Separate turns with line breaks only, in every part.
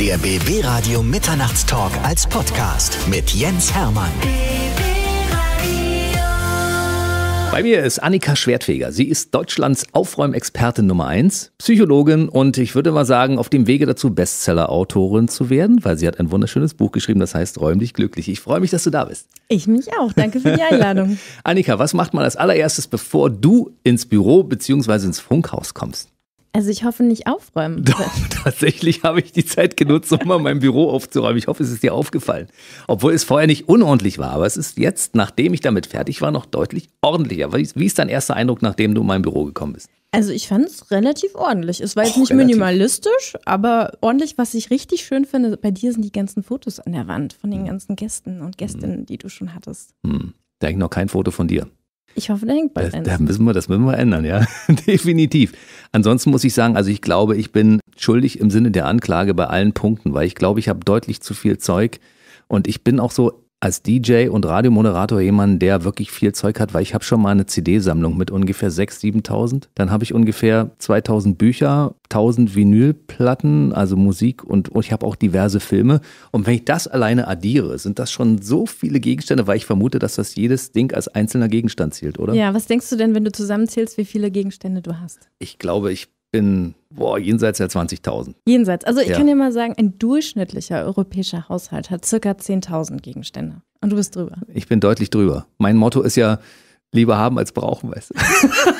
Der BB Radio Mitternachtstalk als Podcast mit Jens Hermann. Bei mir ist Annika Schwertfeger. Sie ist Deutschlands Aufräumexpertin Nummer 1, Psychologin und ich würde mal sagen, auf dem Wege dazu, Bestseller-Autorin zu werden, weil sie hat ein wunderschönes Buch geschrieben, das heißt Räum dich glücklich. Ich freue mich, dass du da bist.
Ich mich auch. Danke für die Einladung.
Annika, was macht man als allererstes, bevor du ins Büro bzw. ins Funkhaus kommst?
Also ich hoffe nicht aufräumen. Doch,
tatsächlich habe ich die Zeit genutzt, um mal mein Büro aufzuräumen. Ich hoffe, es ist dir aufgefallen. Obwohl es vorher nicht unordentlich war, aber es ist jetzt, nachdem ich damit fertig war, noch deutlich ordentlicher. Wie ist dein erster Eindruck, nachdem du in mein Büro gekommen bist?
Also ich fand es relativ ordentlich. Es war jetzt Och, nicht relativ. minimalistisch, aber ordentlich. Was ich richtig schön finde, bei dir sind die ganzen Fotos an der Wand von den hm. ganzen Gästen und Gästinnen, hm. die du schon hattest.
Hm. Da hängt noch kein Foto von dir.
Ich hoffe, der hängt bald das, da müssen
wir, Das müssen wir ändern, ja. Definitiv. Ansonsten muss ich sagen, also ich glaube, ich bin schuldig im Sinne der Anklage bei allen Punkten, weil ich glaube, ich habe deutlich zu viel Zeug und ich bin auch so als DJ und Radiomoderator jemanden, der wirklich viel Zeug hat, weil ich habe schon mal eine CD-Sammlung mit ungefähr 6.000, 7.000. Dann habe ich ungefähr 2.000 Bücher, 1.000 Vinylplatten, also Musik und, und ich habe auch diverse Filme. Und wenn ich das alleine addiere, sind das schon so viele Gegenstände, weil ich vermute, dass das jedes Ding als einzelner Gegenstand zählt, oder?
Ja, was denkst du denn, wenn du zusammenzählst, wie viele Gegenstände du hast?
Ich glaube, ich in boah, jenseits der 20.000. Jenseits. Also ich ja. kann dir
mal sagen, ein durchschnittlicher europäischer Haushalt hat circa 10.000 Gegenstände. Und du bist drüber.
Ich bin deutlich drüber. Mein Motto ist ja, lieber haben als brauchen, weißt du.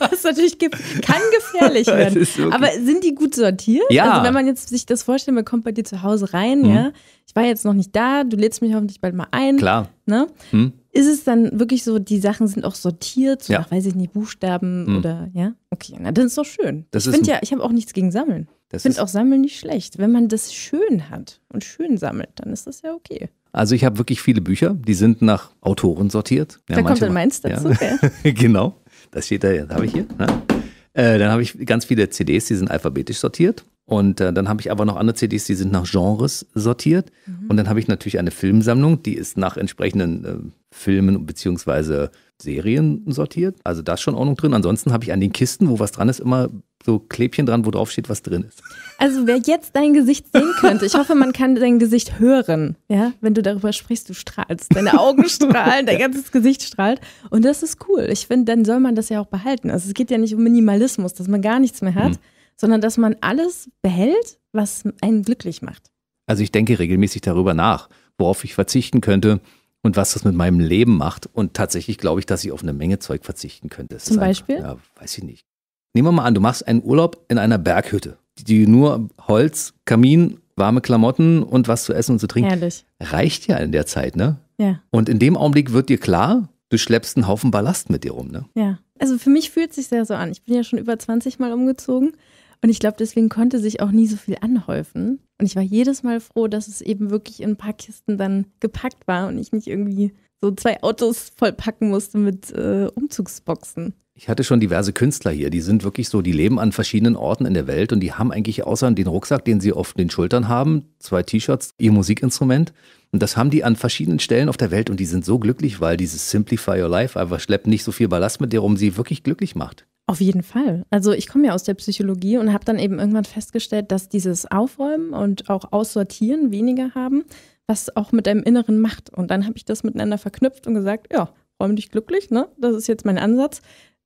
Das natürlich ge kann gefährlich werden. Aber sind die gut sortiert? Ja. Also wenn man jetzt sich das vorstellt, man kommt bei dir zu Hause rein, mhm. ja. Ich war jetzt noch nicht da, du lädst mich hoffentlich bald mal ein. Klar. Ne? Mhm ist es dann wirklich so, die Sachen sind auch sortiert, so ja. nach, weiß ich nicht, Buchstaben mhm. oder ja? Okay, na das ist doch schön. Das ich finde ja, ich habe auch nichts gegen Sammeln. Ich finde auch Sammeln nicht schlecht. Wenn man das schön hat und schön sammelt, dann ist das ja okay.
Also ich habe wirklich viele Bücher, die sind nach Autoren sortiert. Ja, da kommt dann meins dazu, ja. Okay. genau. Das steht da, das habe ich hier. Ne? Äh, dann habe ich ganz viele CDs, die sind alphabetisch sortiert. Und äh, dann habe ich aber noch andere CDs, die sind nach Genres sortiert. Mhm. Und dann habe ich natürlich eine Filmsammlung, die ist nach entsprechenden äh, Filmen bzw. Serien sortiert. Also da ist schon Ordnung drin. Ansonsten habe ich an den Kisten, wo was dran ist, immer so Klebchen dran, wo drauf steht, was drin ist.
Also wer jetzt dein Gesicht sehen könnte, ich hoffe, man kann dein Gesicht hören. Ja, wenn du darüber sprichst, du strahlst, deine Augen strahlen, dein ganzes Gesicht strahlt. Und das ist cool. Ich finde, dann soll man das ja auch behalten. Also es geht ja nicht um Minimalismus, dass man gar nichts mehr hat, mhm sondern dass man alles behält, was einen glücklich macht.
Also ich denke regelmäßig darüber nach, worauf ich verzichten könnte und was das mit meinem Leben macht. Und tatsächlich glaube ich, dass ich auf eine Menge Zeug verzichten könnte. Das Zum Beispiel? Einfach, ja, weiß ich nicht. Nehmen wir mal an, du machst einen Urlaub in einer Berghütte, die nur Holz, Kamin, warme Klamotten und was zu essen und zu trinken. Herrlich. Reicht ja in der Zeit, ne? Ja. Und in dem Augenblick wird dir klar, du schleppst einen Haufen Ballast mit dir rum, ne?
Ja. Also für mich fühlt es sich sehr so an. Ich bin ja schon über 20 Mal umgezogen und ich glaube, deswegen konnte sich auch nie so viel anhäufen. Und ich war jedes Mal froh, dass es eben wirklich in ein paar Kisten dann gepackt war und ich nicht irgendwie so zwei Autos vollpacken musste mit äh, Umzugsboxen.
Ich hatte schon diverse Künstler hier, die sind wirklich so, die leben an verschiedenen Orten in der Welt und die haben eigentlich außer den Rucksack, den sie auf den Schultern haben, zwei T-Shirts, ihr Musikinstrument. Und das haben die an verschiedenen Stellen auf der Welt und die sind so glücklich, weil dieses Simplify Your Life einfach schleppt nicht so viel Ballast mit, der um sie wirklich glücklich macht.
Auf jeden Fall. Also ich komme ja aus der Psychologie und habe dann eben irgendwann festgestellt, dass dieses Aufräumen und auch Aussortieren weniger haben, was auch mit deinem Inneren macht. Und dann habe ich das miteinander verknüpft und gesagt, ja, räume dich glücklich, ne? Das ist jetzt mein Ansatz.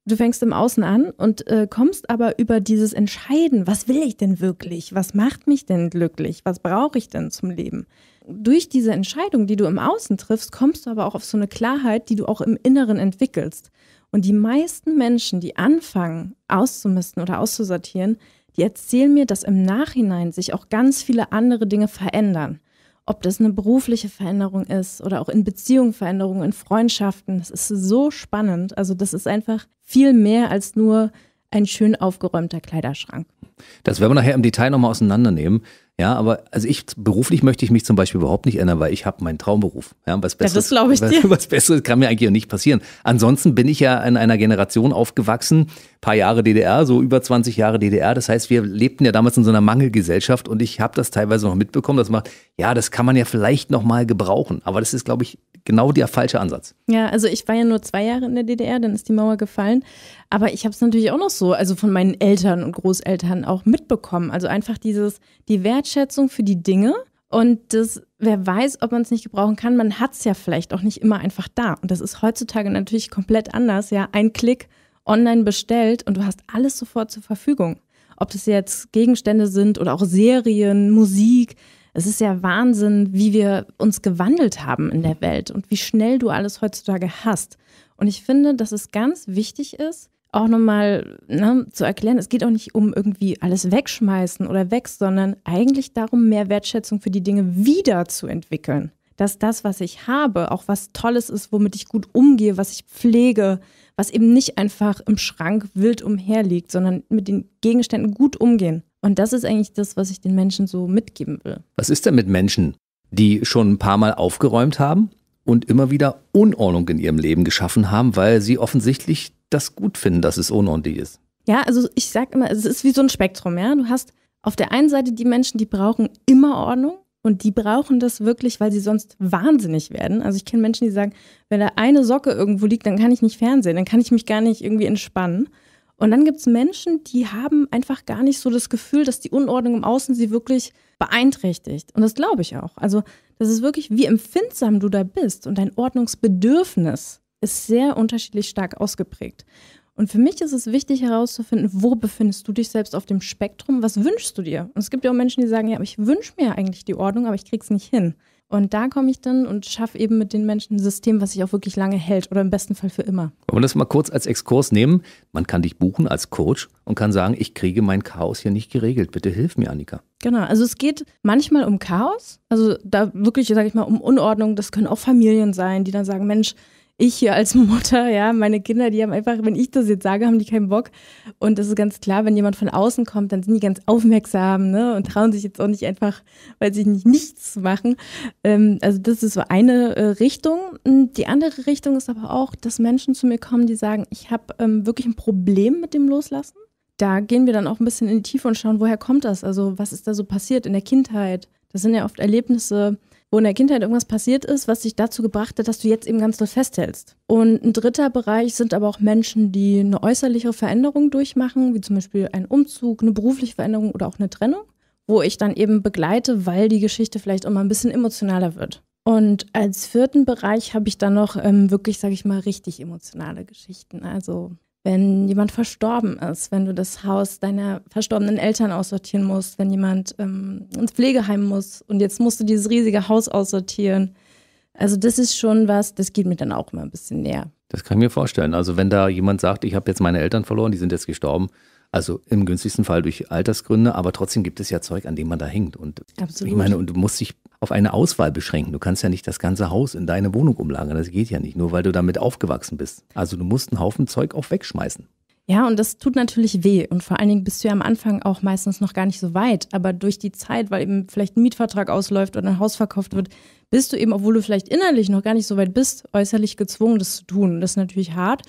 Du fängst im Außen an und äh, kommst aber über dieses Entscheiden, was will ich denn wirklich? Was macht mich denn glücklich? Was brauche ich denn zum Leben? Durch diese Entscheidung, die du im Außen triffst, kommst du aber auch auf so eine Klarheit, die du auch im Inneren entwickelst. Und die meisten Menschen, die anfangen auszumisten oder auszusortieren, die erzählen mir, dass im Nachhinein sich auch ganz viele andere Dinge verändern. Ob das eine berufliche Veränderung ist oder auch in Beziehungen Veränderungen, in Freundschaften, das ist so spannend. Also das ist einfach viel mehr als nur ein schön aufgeräumter Kleiderschrank.
Das werden wir nachher im Detail nochmal auseinandernehmen. Ja, aber also ich beruflich möchte ich mich zum Beispiel überhaupt nicht ändern, weil ich habe meinen Traumberuf. Ja, was Besseres, das glaube ich was, dir. Was Besseres kann mir eigentlich auch nicht passieren. Ansonsten bin ich ja in einer Generation aufgewachsen, paar Jahre DDR, so über 20 Jahre DDR. Das heißt, wir lebten ja damals in so einer Mangelgesellschaft und ich habe das teilweise noch mitbekommen, dass man, ja, das kann man ja vielleicht nochmal gebrauchen. Aber das ist, glaube ich, genau der falsche Ansatz.
Ja, also ich war ja nur zwei Jahre in der DDR, dann ist die Mauer gefallen. Aber ich habe es natürlich auch noch so, also von meinen Eltern und Großeltern auch mitbekommen. Also einfach dieses, die Wertschätzung für die Dinge und das, wer weiß, ob man es nicht gebrauchen kann, man hat es ja vielleicht auch nicht immer einfach da. Und das ist heutzutage natürlich komplett anders, ja. Ein Klick online bestellt und du hast alles sofort zur Verfügung. Ob das jetzt Gegenstände sind oder auch Serien, Musik. Es ist ja Wahnsinn, wie wir uns gewandelt haben in der Welt und wie schnell du alles heutzutage hast. Und ich finde, dass es ganz wichtig ist, auch nochmal ne, zu erklären, es geht auch nicht um irgendwie alles wegschmeißen oder weg, sondern eigentlich darum, mehr Wertschätzung für die Dinge wieder zu entwickeln. Dass das, was ich habe, auch was Tolles ist, womit ich gut umgehe, was ich pflege, was eben nicht einfach im Schrank wild umherliegt, sondern mit den Gegenständen gut umgehen. Und das ist eigentlich das, was ich den Menschen so mitgeben will.
Was ist denn mit Menschen, die schon ein paar Mal aufgeräumt haben und immer wieder Unordnung in ihrem Leben geschaffen haben, weil sie offensichtlich das gut finden, dass es unordentlich ist.
Ja, also ich sag immer, es ist wie so ein Spektrum, ja. Du hast auf der einen Seite die Menschen, die brauchen immer Ordnung und die brauchen das wirklich, weil sie sonst wahnsinnig werden. Also ich kenne Menschen, die sagen, wenn da eine Socke irgendwo liegt, dann kann ich nicht fernsehen, dann kann ich mich gar nicht irgendwie entspannen. Und dann gibt es Menschen, die haben einfach gar nicht so das Gefühl, dass die Unordnung im Außen sie wirklich beeinträchtigt. Und das glaube ich auch. Also das ist wirklich, wie empfindsam du da bist und dein Ordnungsbedürfnis ist sehr unterschiedlich stark ausgeprägt. Und für mich ist es wichtig herauszufinden, wo befindest du dich selbst auf dem Spektrum? Was wünschst du dir? Und es gibt ja auch Menschen, die sagen, ja, ich wünsche mir eigentlich die Ordnung, aber ich krieg's nicht hin. Und da komme ich dann und schaffe eben mit den Menschen ein System, was sich auch wirklich lange hält oder im besten Fall für immer.
Wollen wir das mal kurz als Exkurs nehmen? Man kann dich buchen als Coach und kann sagen, ich kriege mein Chaos hier nicht geregelt. Bitte hilf mir, Annika.
Genau, also es geht manchmal um Chaos, also da wirklich, sage ich mal, um Unordnung. Das können auch Familien sein, die dann sagen, Mensch, ich hier als Mutter, ja, meine Kinder, die haben einfach, wenn ich das jetzt sage, haben die keinen Bock. Und das ist ganz klar, wenn jemand von außen kommt, dann sind die ganz aufmerksam ne, und trauen sich jetzt auch nicht einfach, weil sie nicht nichts machen. Ähm, also das ist so eine äh, Richtung. Hm, die andere Richtung ist aber auch, dass Menschen zu mir kommen, die sagen, ich habe ähm, wirklich ein Problem mit dem Loslassen. Da gehen wir dann auch ein bisschen in die Tiefe und schauen, woher kommt das? Also was ist da so passiert in der Kindheit? Das sind ja oft Erlebnisse, wo in der Kindheit irgendwas passiert ist, was dich dazu gebracht hat, dass du jetzt eben ganz doll festhältst. Und ein dritter Bereich sind aber auch Menschen, die eine äußerliche Veränderung durchmachen, wie zum Beispiel einen Umzug, eine berufliche Veränderung oder auch eine Trennung, wo ich dann eben begleite, weil die Geschichte vielleicht immer ein bisschen emotionaler wird. Und als vierten Bereich habe ich dann noch ähm, wirklich, sage ich mal, richtig emotionale Geschichten. Also wenn jemand verstorben ist, wenn du das Haus deiner verstorbenen Eltern aussortieren musst, wenn jemand ähm, ins Pflegeheim muss und jetzt musst du dieses riesige Haus aussortieren. Also das ist schon was, das geht mir dann auch immer ein bisschen näher.
Das kann ich mir vorstellen. Also wenn da jemand sagt, ich habe jetzt meine Eltern verloren, die sind jetzt gestorben, also im günstigsten Fall durch Altersgründe, aber trotzdem gibt es ja Zeug, an dem man da hängt. Und
Absolut. ich meine, und du
musst dich auf eine Auswahl beschränken. Du kannst ja nicht das ganze Haus in deine Wohnung umlagern. Das geht ja nicht, nur weil du damit aufgewachsen bist. Also du musst einen Haufen Zeug auch wegschmeißen.
Ja, und das tut natürlich weh. Und vor allen Dingen bist du ja am Anfang auch meistens noch gar nicht so weit. Aber durch die Zeit, weil eben vielleicht ein Mietvertrag ausläuft oder ein Haus verkauft wird, bist du eben, obwohl du vielleicht innerlich noch gar nicht so weit bist, äußerlich gezwungen, das zu tun. Das ist natürlich hart,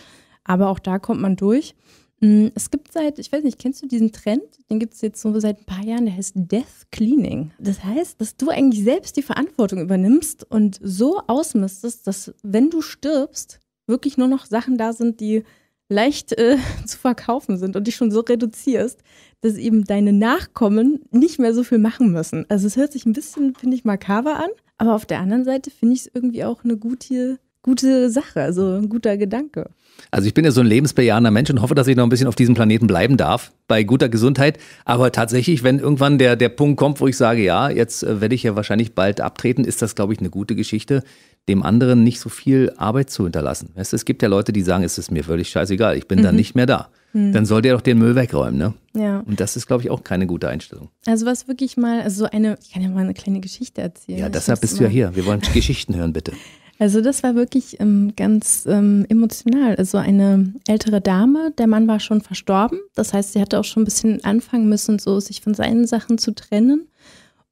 aber auch da kommt man durch. Mm, es gibt seit, ich weiß nicht, kennst du diesen Trend? Den gibt es jetzt so seit ein paar Jahren, der heißt Death Cleaning. Das heißt, dass du eigentlich selbst die Verantwortung übernimmst und so ausmistest, dass wenn du stirbst, wirklich nur noch Sachen da sind, die leicht äh, zu verkaufen sind und dich schon so reduzierst, dass eben deine Nachkommen nicht mehr so viel machen müssen. Also es hört sich ein bisschen, finde ich, makaber an, aber auf der anderen Seite finde ich es irgendwie auch eine gute, gute Sache, also ein guter Gedanke.
Also ich bin ja so ein lebensbejahender Mensch und hoffe, dass ich noch ein bisschen auf diesem Planeten bleiben darf, bei guter Gesundheit. Aber tatsächlich, wenn irgendwann der, der Punkt kommt, wo ich sage, ja, jetzt äh, werde ich ja wahrscheinlich bald abtreten, ist das, glaube ich, eine gute Geschichte, dem anderen nicht so viel Arbeit zu hinterlassen. Weißt, es gibt ja Leute, die sagen, es ist mir völlig scheißegal, ich bin mhm. dann nicht mehr da. Mhm. Dann soll der doch den Müll wegräumen, ne? Ja. Und das ist, glaube ich, auch keine gute Einstellung.
Also was wirklich mal, also so eine, ich kann ja mal eine kleine Geschichte erzählen. Ja, deshalb bist du ja hier.
Wir wollen Geschichten hören, bitte.
Also das war wirklich ähm, ganz ähm, emotional. Also eine ältere Dame, der Mann war schon verstorben. Das heißt, sie hatte auch schon ein bisschen anfangen müssen, so sich von seinen Sachen zu trennen.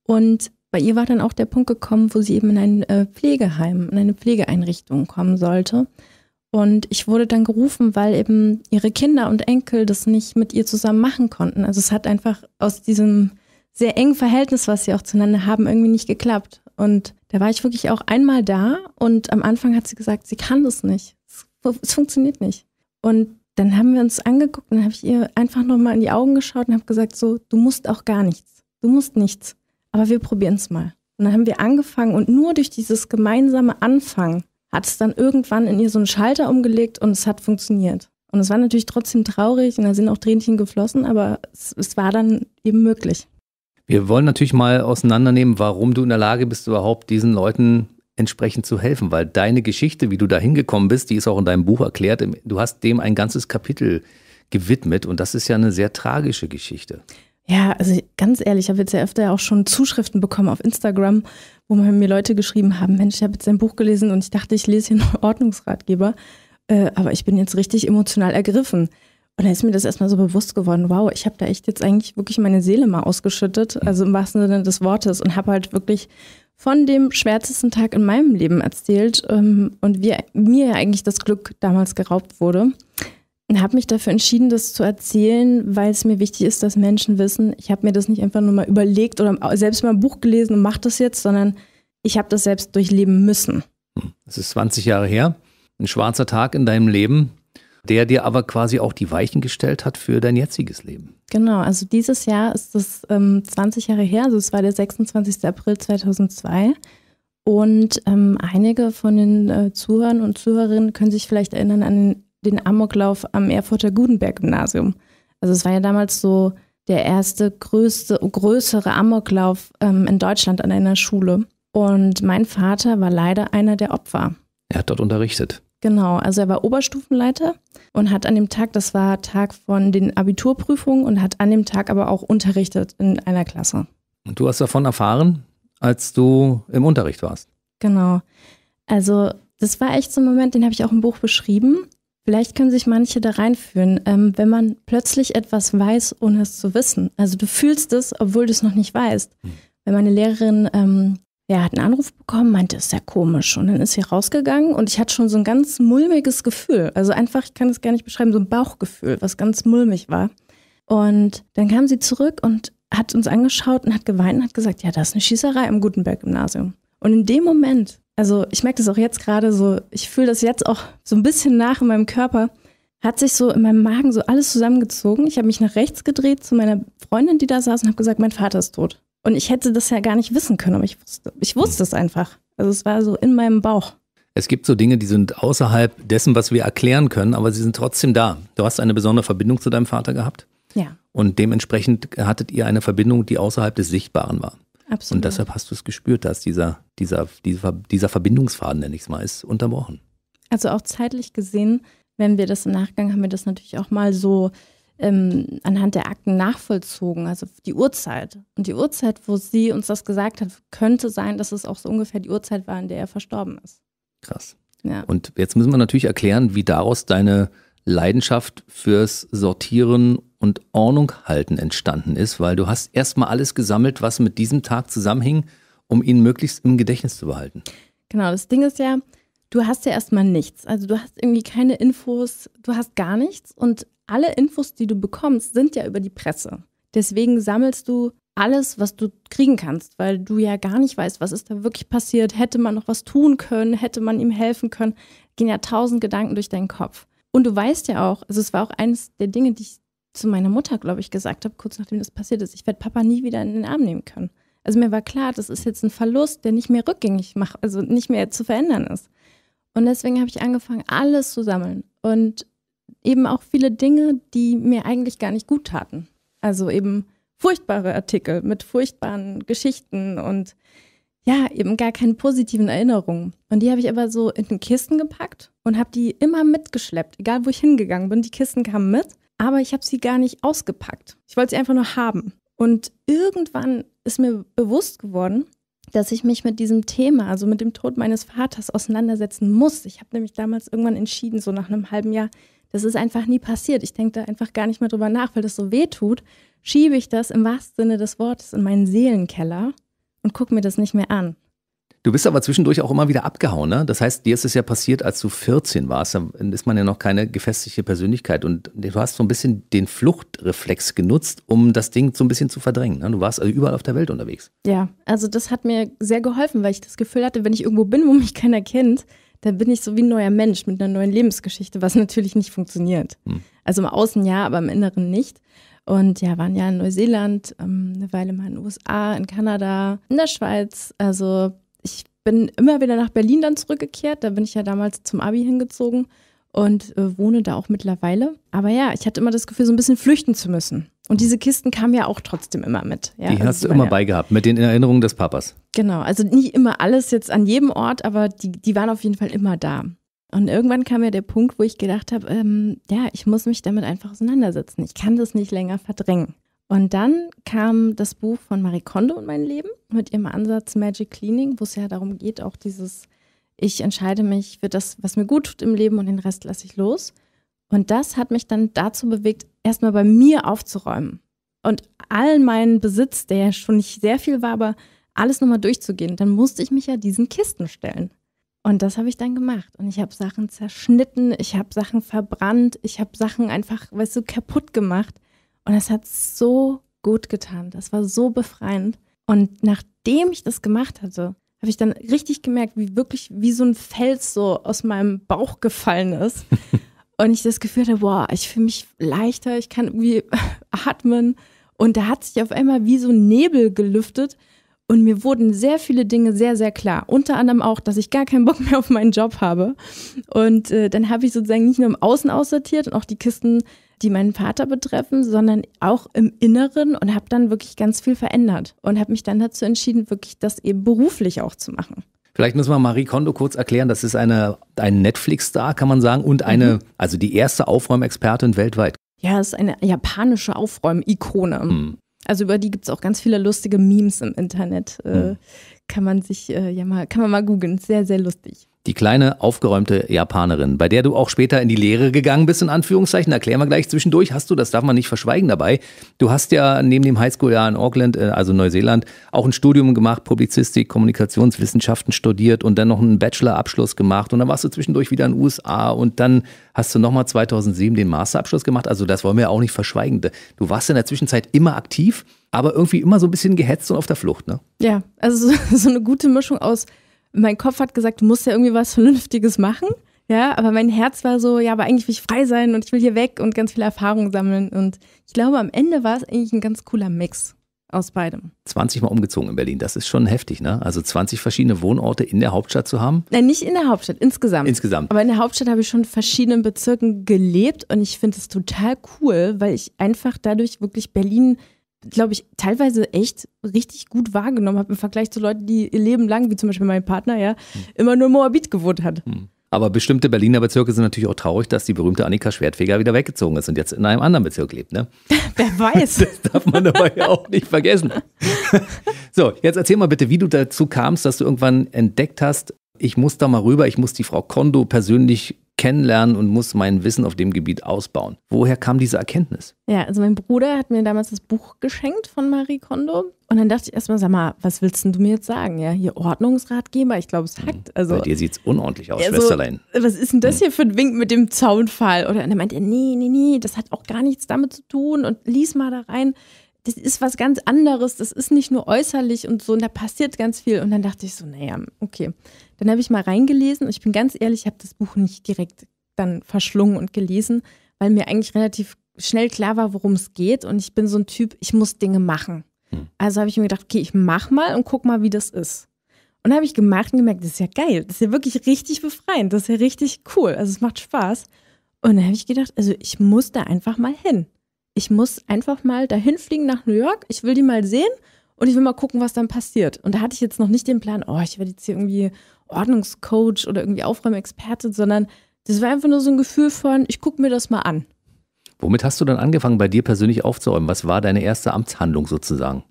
Und bei ihr war dann auch der Punkt gekommen, wo sie eben in ein äh, Pflegeheim, in eine Pflegeeinrichtung kommen sollte. Und ich wurde dann gerufen, weil eben ihre Kinder und Enkel das nicht mit ihr zusammen machen konnten. Also es hat einfach aus diesem sehr engen Verhältnis, was sie auch zueinander haben, irgendwie nicht geklappt. Und da war ich wirklich auch einmal da und am Anfang hat sie gesagt, sie kann das nicht. Es, es funktioniert nicht. Und dann haben wir uns angeguckt und habe ich ihr einfach nochmal in die Augen geschaut und habe gesagt, so, du musst auch gar nichts. Du musst nichts. Aber wir probieren es mal. Und dann haben wir angefangen und nur durch dieses gemeinsame Anfangen hat es dann irgendwann in ihr so einen Schalter umgelegt und es hat funktioniert. Und es war natürlich trotzdem traurig und da sind auch Tränchen geflossen, aber es, es war dann eben möglich.
Wir wollen natürlich mal auseinandernehmen, warum du in der Lage bist, überhaupt diesen Leuten entsprechend zu helfen, weil deine Geschichte, wie du da hingekommen bist, die ist auch in deinem Buch erklärt. Du hast dem ein ganzes Kapitel gewidmet und das ist ja eine sehr tragische Geschichte.
Ja, also ganz ehrlich, ich habe jetzt ja öfter auch schon Zuschriften bekommen auf Instagram, wo mir Leute geschrieben haben, Mensch, ich habe jetzt ein Buch gelesen und ich dachte, ich lese hier einen Ordnungsratgeber, äh, aber ich bin jetzt richtig emotional ergriffen. Und da ist mir das erstmal so bewusst geworden, wow, ich habe da echt jetzt eigentlich wirklich meine Seele mal ausgeschüttet, also im wahrsten Sinne des Wortes und habe halt wirklich von dem schwärzesten Tag in meinem Leben erzählt ähm, und wie mir eigentlich das Glück damals geraubt wurde. Und habe mich dafür entschieden, das zu erzählen, weil es mir wichtig ist, dass Menschen wissen, ich habe mir das nicht einfach nur mal überlegt oder selbst mal ein Buch gelesen und mache das jetzt, sondern ich habe das selbst durchleben müssen.
Hm, es ist 20 Jahre her, ein schwarzer Tag in deinem Leben der dir aber quasi auch die Weichen gestellt hat für dein jetziges Leben.
Genau, also dieses Jahr ist es ähm, 20 Jahre her, also es war der 26. April 2002. Und ähm, einige von den äh, Zuhörern und Zuhörerinnen können sich vielleicht erinnern an den, den Amoklauf am Erfurter Gutenberg-Gymnasium. Also es war ja damals so der erste größte, größere Amoklauf ähm, in Deutschland an einer Schule. Und mein Vater war leider einer der Opfer.
Er hat dort unterrichtet.
Genau, also er war Oberstufenleiter und hat an dem Tag, das war Tag von den Abiturprüfungen und hat an dem Tag aber auch unterrichtet in einer Klasse.
Und du hast davon erfahren, als du im Unterricht warst.
Genau. Also das war echt so ein Moment, den habe ich auch im Buch beschrieben. Vielleicht können sich manche da reinführen, ähm, wenn man plötzlich etwas weiß, ohne es zu wissen. Also du fühlst es, obwohl du es noch nicht weißt. Hm. Wenn meine Lehrerin ähm, er hat einen Anruf bekommen, meinte, ist ja komisch. Und dann ist sie rausgegangen und ich hatte schon so ein ganz mulmiges Gefühl. Also einfach, ich kann es gar nicht beschreiben, so ein Bauchgefühl, was ganz mulmig war. Und dann kam sie zurück und hat uns angeschaut und hat geweint und hat gesagt, ja, das ist eine Schießerei am Gutenberg-Gymnasium. Und in dem Moment, also ich merke das auch jetzt gerade so, ich fühle das jetzt auch so ein bisschen nach in meinem Körper, hat sich so in meinem Magen so alles zusammengezogen. Ich habe mich nach rechts gedreht zu meiner Freundin, die da saß und habe gesagt, mein Vater ist tot. Und ich hätte das ja gar nicht wissen können, aber ich wusste, ich wusste es einfach. Also es war so in meinem Bauch.
Es gibt so Dinge, die sind außerhalb dessen, was wir erklären können, aber sie sind trotzdem da. Du hast eine besondere Verbindung zu deinem Vater gehabt. Ja. Und dementsprechend hattet ihr eine Verbindung, die außerhalb des Sichtbaren war. Absolut. Und deshalb hast du es gespürt, dass dieser, dieser, dieser, dieser Verbindungsfaden, der nichts mal ist, unterbrochen.
Also auch zeitlich gesehen, wenn wir das im Nachgang haben wir das natürlich auch mal so ähm, anhand der Akten nachvollzogen, also die Uhrzeit. Und die Uhrzeit, wo sie uns das gesagt hat, könnte sein, dass es auch so ungefähr die Uhrzeit war, in der er verstorben ist.
Krass. Ja. Und jetzt müssen wir natürlich erklären, wie daraus deine Leidenschaft fürs Sortieren und Ordnung halten entstanden ist, weil du hast erstmal alles gesammelt, was mit diesem Tag zusammenhing, um ihn möglichst im Gedächtnis zu behalten.
Genau, das Ding ist ja, du hast ja erstmal nichts. Also du hast irgendwie keine Infos, du hast gar nichts. Und alle Infos, die du bekommst, sind ja über die Presse. Deswegen sammelst du alles, was du kriegen kannst, weil du ja gar nicht weißt, was ist da wirklich passiert. Hätte man noch was tun können? Hätte man ihm helfen können? Gehen ja tausend Gedanken durch deinen Kopf. Und du weißt ja auch, also es war auch eines der Dinge, die ich zu meiner Mutter, glaube ich, gesagt habe, kurz nachdem das passiert ist, ich werde Papa nie wieder in den Arm nehmen können. Also mir war klar, das ist jetzt ein Verlust, der nicht mehr rückgängig macht, also nicht mehr zu verändern ist. Und deswegen habe ich angefangen, alles zu sammeln. Und eben auch viele Dinge, die mir eigentlich gar nicht gut taten. Also eben furchtbare Artikel mit furchtbaren Geschichten und ja, eben gar keine positiven Erinnerungen. Und die habe ich aber so in den Kisten gepackt und habe die immer mitgeschleppt, egal wo ich hingegangen bin. Die Kisten kamen mit, aber ich habe sie gar nicht ausgepackt. Ich wollte sie einfach nur haben. Und irgendwann ist mir bewusst geworden, dass ich mich mit diesem Thema, also mit dem Tod meines Vaters, auseinandersetzen muss. Ich habe nämlich damals irgendwann entschieden, so nach einem halben Jahr, das ist einfach nie passiert. Ich denke da einfach gar nicht mehr drüber nach, weil das so weh tut. Schiebe ich das im wahrsten Sinne des Wortes in meinen Seelenkeller und gucke mir das nicht mehr an.
Du bist aber zwischendurch auch immer wieder abgehauen, ne? Das heißt, dir ist es ja passiert, als du 14 warst, dann ist man ja noch keine gefestigte Persönlichkeit und du hast so ein bisschen den Fluchtreflex genutzt, um das Ding so ein bisschen zu verdrängen. Ne? Du warst also überall auf der Welt unterwegs.
Ja, also das hat mir sehr geholfen, weil ich das Gefühl hatte, wenn ich irgendwo bin, wo mich keiner kennt, dann bin ich so wie ein neuer Mensch mit einer neuen Lebensgeschichte, was natürlich nicht funktioniert. Hm. Also im Außen ja, aber im Inneren nicht. Und ja, waren ja in Neuseeland, ähm, eine Weile mal in den USA, in Kanada, in der Schweiz. Also ich bin immer wieder nach Berlin dann zurückgekehrt. Da bin ich ja damals zum Abi hingezogen und äh, wohne da auch mittlerweile. Aber ja, ich hatte immer das Gefühl, so ein bisschen flüchten zu müssen. Und diese Kisten kamen ja auch trotzdem immer mit. Ja, die also hast du immer ja.
beigehabt, mit den Erinnerungen des Papas.
Genau, also nicht immer alles jetzt an jedem Ort, aber die, die waren auf jeden Fall immer da. Und irgendwann kam ja der Punkt, wo ich gedacht habe, ähm, ja, ich muss mich damit einfach auseinandersetzen. Ich kann das nicht länger verdrängen. Und dann kam das Buch von Marie Kondo und mein Leben mit ihrem Ansatz Magic Cleaning, wo es ja darum geht, auch dieses, ich entscheide mich für das, was mir gut tut im Leben und den Rest lasse ich los. Und das hat mich dann dazu bewegt, erstmal bei mir aufzuräumen und all meinen Besitz, der ja schon nicht sehr viel war, aber alles nochmal durchzugehen. Dann musste ich mich ja diesen Kisten stellen. Und das habe ich dann gemacht. Und ich habe Sachen zerschnitten, ich habe Sachen verbrannt, ich habe Sachen einfach, weißt du, kaputt gemacht. Und es hat so gut getan. Das war so befreiend. Und nachdem ich das gemacht hatte, habe ich dann richtig gemerkt, wie wirklich wie so ein Fels so aus meinem Bauch gefallen ist. Und ich das Gefühl hatte, boah, ich fühle mich leichter, ich kann irgendwie atmen. Und da hat sich auf einmal wie so ein Nebel gelüftet und mir wurden sehr viele Dinge sehr, sehr klar. Unter anderem auch, dass ich gar keinen Bock mehr auf meinen Job habe. Und äh, dann habe ich sozusagen nicht nur im Außen aussortiert und auch die Kisten, die meinen Vater betreffen, sondern auch im Inneren und habe dann wirklich ganz viel verändert und habe mich dann dazu entschieden, wirklich das eben beruflich auch zu machen.
Vielleicht müssen wir Marie Kondo kurz erklären. Das ist eine, ein Netflix-Star, kann man sagen, und eine, mhm. also die erste Aufräumexpertin weltweit.
Ja, ist eine japanische Aufräum-Ikone. Mhm. Also über die gibt es auch ganz viele lustige Memes im Internet. Äh, hm. Kann man sich äh, ja mal, kann man mal googeln. Sehr, sehr lustig.
Die kleine, aufgeräumte Japanerin, bei der du auch später in die Lehre gegangen bist, in Anführungszeichen, erklären wir gleich zwischendurch, hast du, das darf man nicht verschweigen dabei, du hast ja neben dem Highschool-Jahr in Auckland, äh, also Neuseeland, auch ein Studium gemacht, Publizistik, Kommunikationswissenschaften studiert und dann noch einen Bachelor-Abschluss gemacht und dann warst du zwischendurch wieder in den USA und dann hast du nochmal 2007 den Master-Abschluss gemacht, also das wollen wir auch nicht verschweigen. Du warst in der Zwischenzeit immer aktiv, aber irgendwie immer so ein bisschen gehetzt und auf der Flucht, ne?
Ja, also so eine gute Mischung aus mein Kopf hat gesagt, du musst ja irgendwie was Vernünftiges machen. Ja, aber mein Herz war so, ja, aber eigentlich will ich frei sein und ich will hier weg und ganz viel Erfahrung sammeln. Und ich glaube, am Ende war es eigentlich ein ganz cooler Mix aus beidem.
20 Mal umgezogen in Berlin, das ist schon heftig, ne? Also 20 verschiedene Wohnorte in der Hauptstadt zu haben? Nein, nicht in der Hauptstadt, insgesamt. Insgesamt. Aber
in der Hauptstadt habe ich schon in verschiedenen Bezirken gelebt und ich finde es total cool, weil ich einfach dadurch wirklich Berlin glaube ich, teilweise echt richtig gut wahrgenommen habe im Vergleich zu Leuten, die ihr Leben lang, wie zum Beispiel mein Partner, ja, hm. immer nur Moabit gewohnt hat.
Hm. Aber bestimmte Berliner Bezirke sind natürlich auch traurig, dass die berühmte Annika Schwertfeger wieder weggezogen ist und jetzt in einem anderen Bezirk lebt. Ne? Wer weiß. Das darf man dabei auch nicht vergessen. So, jetzt erzähl mal bitte, wie du dazu kamst, dass du irgendwann entdeckt hast, ich muss da mal rüber, ich muss die Frau Kondo persönlich kennenlernen und muss mein Wissen auf dem Gebiet ausbauen. Woher kam diese Erkenntnis?
Ja, also mein Bruder hat mir damals das Buch geschenkt von Marie Kondo. Und dann dachte ich erstmal, sag mal, was willst du mir jetzt sagen? Ja, hier Ordnungsratgeber, ich glaube, es hackt. Hm.
Also, Bei dir sieht es unordentlich aus, ja, Schwesterlein.
So, was ist denn das hm. hier für ein Wink mit dem Zaunfall? Oder und dann meint er, nee, nee, nee, das hat auch gar nichts damit zu tun und lies mal da rein das ist was ganz anderes, das ist nicht nur äußerlich und so, und da passiert ganz viel. Und dann dachte ich so, naja, okay. Dann habe ich mal reingelesen und ich bin ganz ehrlich, ich habe das Buch nicht direkt dann verschlungen und gelesen, weil mir eigentlich relativ schnell klar war, worum es geht. Und ich bin so ein Typ, ich muss Dinge machen. Hm. Also habe ich mir gedacht, okay, ich mach mal und guck mal, wie das ist. Und habe ich gemacht und gemerkt, das ist ja geil, das ist ja wirklich richtig befreiend, das ist ja richtig cool, also es macht Spaß. Und dann habe ich gedacht, also ich muss da einfach mal hin ich muss einfach mal dahin fliegen nach New York, ich will die mal sehen und ich will mal gucken, was dann passiert. Und da hatte ich jetzt noch nicht den Plan, oh, ich werde jetzt hier irgendwie Ordnungscoach oder irgendwie Aufräumexperte, sondern das war einfach nur so ein Gefühl von, ich gucke mir das mal an.
Womit hast du dann angefangen, bei dir persönlich aufzuräumen? Was war deine erste Amtshandlung sozusagen?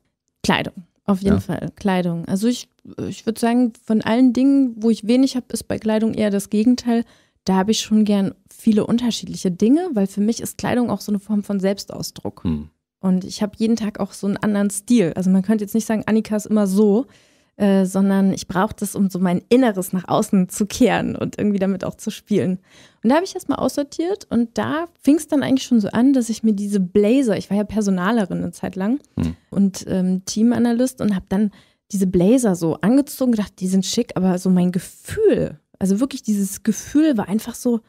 Kleidung, auf jeden ja. Fall. Kleidung. Also ich, ich würde sagen, von allen Dingen, wo ich wenig habe, ist bei Kleidung eher das Gegenteil da habe ich schon gern viele unterschiedliche Dinge, weil für mich ist Kleidung auch so eine Form von Selbstausdruck. Hm. Und ich habe jeden Tag auch so einen anderen Stil. Also man könnte jetzt nicht sagen, Annika ist immer so, äh, sondern ich brauche das, um so mein Inneres nach außen zu kehren und irgendwie damit auch zu spielen. Und da habe ich das mal aussortiert und da fing es dann eigentlich schon so an, dass ich mir diese Blazer, ich war ja Personalerin eine Zeit lang hm. und ähm, Teamanalyst und habe dann diese Blazer so angezogen, gedacht, die sind schick, aber so mein Gefühl also wirklich dieses Gefühl war einfach so,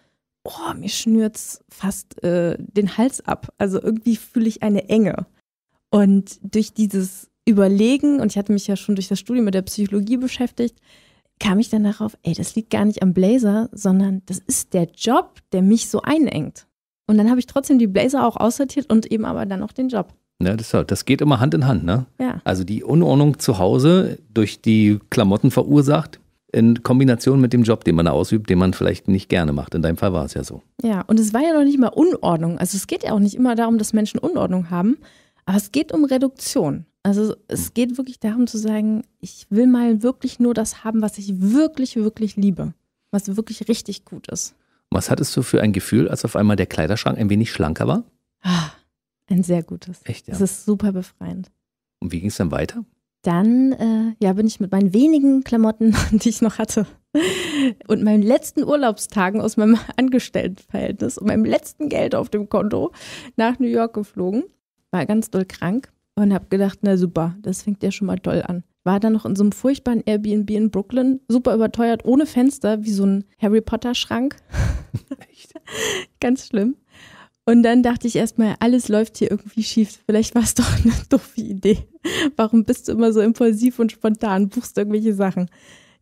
oh, mir schnürt's fast äh, den Hals ab. Also irgendwie fühle ich eine Enge. Und durch dieses Überlegen, und ich hatte mich ja schon durch das Studium mit der Psychologie beschäftigt, kam ich dann darauf, ey, das liegt gar nicht am Blazer, sondern das ist der Job, der mich so einengt. Und dann habe ich trotzdem die Blazer auch aussortiert und eben aber dann auch den Job.
Ja, das, das geht immer Hand in Hand, ne? Ja. Also die Unordnung zu Hause durch die Klamotten verursacht, in Kombination mit dem Job, den man da ausübt, den man vielleicht nicht gerne macht. In deinem Fall war es ja so.
Ja, und es war ja noch nicht mal Unordnung. Also es geht ja auch nicht immer darum, dass Menschen Unordnung haben, aber es geht um Reduktion. Also es hm. geht wirklich darum zu sagen, ich will mal wirklich nur das haben, was ich wirklich, wirklich liebe, was wirklich richtig gut ist.
Was hattest du für ein Gefühl, als auf einmal der Kleiderschrank ein wenig schlanker war?
Ah, ein sehr gutes. Echt, ja. Es ist super befreiend.
Und wie ging es dann weiter?
dann äh, ja, bin ich mit meinen wenigen Klamotten, die ich noch hatte, und meinen letzten Urlaubstagen aus meinem Angestelltenverhältnis und meinem letzten Geld auf dem Konto nach New York geflogen. War ganz doll krank und habe gedacht, na super, das fängt ja schon mal toll an. War dann noch in so einem furchtbaren Airbnb in Brooklyn, super überteuert, ohne Fenster, wie so ein Harry Potter Schrank. Echt? ganz schlimm. Und dann dachte ich erstmal, alles läuft hier irgendwie schief. Vielleicht war es doch eine doofe Idee. Warum bist du immer so impulsiv und spontan, buchst irgendwelche Sachen?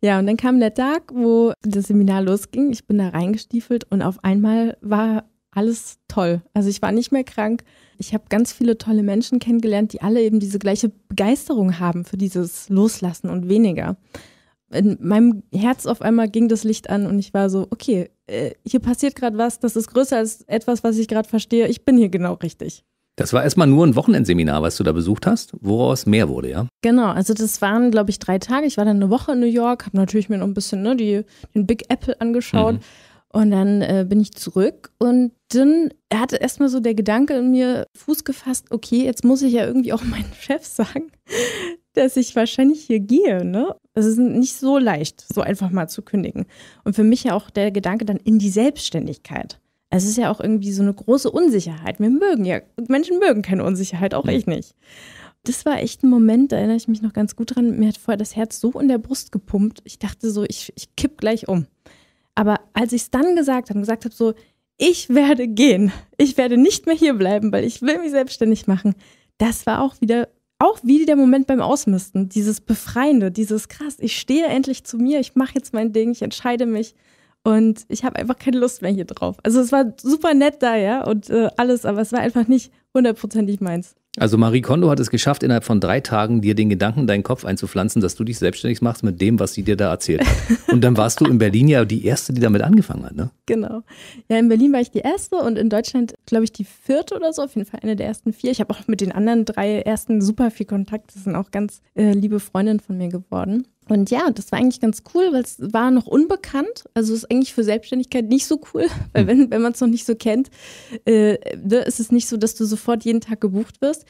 Ja, und dann kam der Tag, wo das Seminar losging. Ich bin da reingestiefelt und auf einmal war alles toll. Also ich war nicht mehr krank. Ich habe ganz viele tolle Menschen kennengelernt, die alle eben diese gleiche Begeisterung haben für dieses Loslassen und weniger in meinem Herz auf einmal ging das Licht an und ich war so, okay, äh, hier passiert gerade was, das ist größer als etwas, was ich gerade verstehe. Ich bin hier genau
richtig. Das war erstmal nur ein Wochenendseminar, was du da besucht hast, woraus mehr wurde, ja?
Genau, also das waren, glaube ich, drei Tage. Ich war dann eine Woche in New York, habe natürlich mir noch ein bisschen ne, die, den Big Apple angeschaut. Mhm. Und dann äh, bin ich zurück und dann hatte erstmal so der Gedanke in mir Fuß gefasst, okay, jetzt muss ich ja irgendwie auch meinen Chef sagen, dass ich wahrscheinlich hier gehe, ne? Es ist nicht so leicht, so einfach mal zu kündigen. Und für mich ja auch der Gedanke dann in die Selbstständigkeit. Es ist ja auch irgendwie so eine große Unsicherheit. Wir mögen ja, Menschen mögen keine Unsicherheit, auch ich nicht. Das war echt ein Moment, da erinnere ich mich noch ganz gut dran. Mir hat vorher das Herz so in der Brust gepumpt. Ich dachte so, ich, ich kipp gleich um. Aber als ich es dann gesagt habe, und gesagt habe so, ich werde gehen. Ich werde nicht mehr hierbleiben, weil ich will mich selbstständig machen. Das war auch wieder auch wie der Moment beim Ausmisten, dieses Befreiende, dieses krass, ich stehe endlich zu mir, ich mache jetzt mein Ding, ich entscheide mich und ich habe einfach keine Lust mehr hier drauf. Also es war super nett da, ja, und äh, alles, aber es war einfach nicht hundertprozentig meins.
Also Marie Kondo hat es geschafft, innerhalb von drei Tagen dir den Gedanken in deinen Kopf einzupflanzen, dass du dich selbstständig machst mit dem, was sie dir da erzählt hat. Und dann warst du in Berlin ja die Erste, die damit angefangen hat, ne?
Genau. Ja, in Berlin war ich die Erste und in Deutschland, glaube ich, die Vierte oder so. Auf jeden Fall eine der ersten vier. Ich habe auch mit den anderen drei Ersten super viel Kontakt. Das sind auch ganz äh, liebe Freundinnen von mir geworden. Und ja, das war eigentlich ganz cool, weil es war noch unbekannt. Also ist eigentlich für Selbstständigkeit nicht so cool, weil hm. wenn, wenn man es noch nicht so kennt, äh, ne, ist es nicht so, dass du sofort jeden Tag gebucht wirst.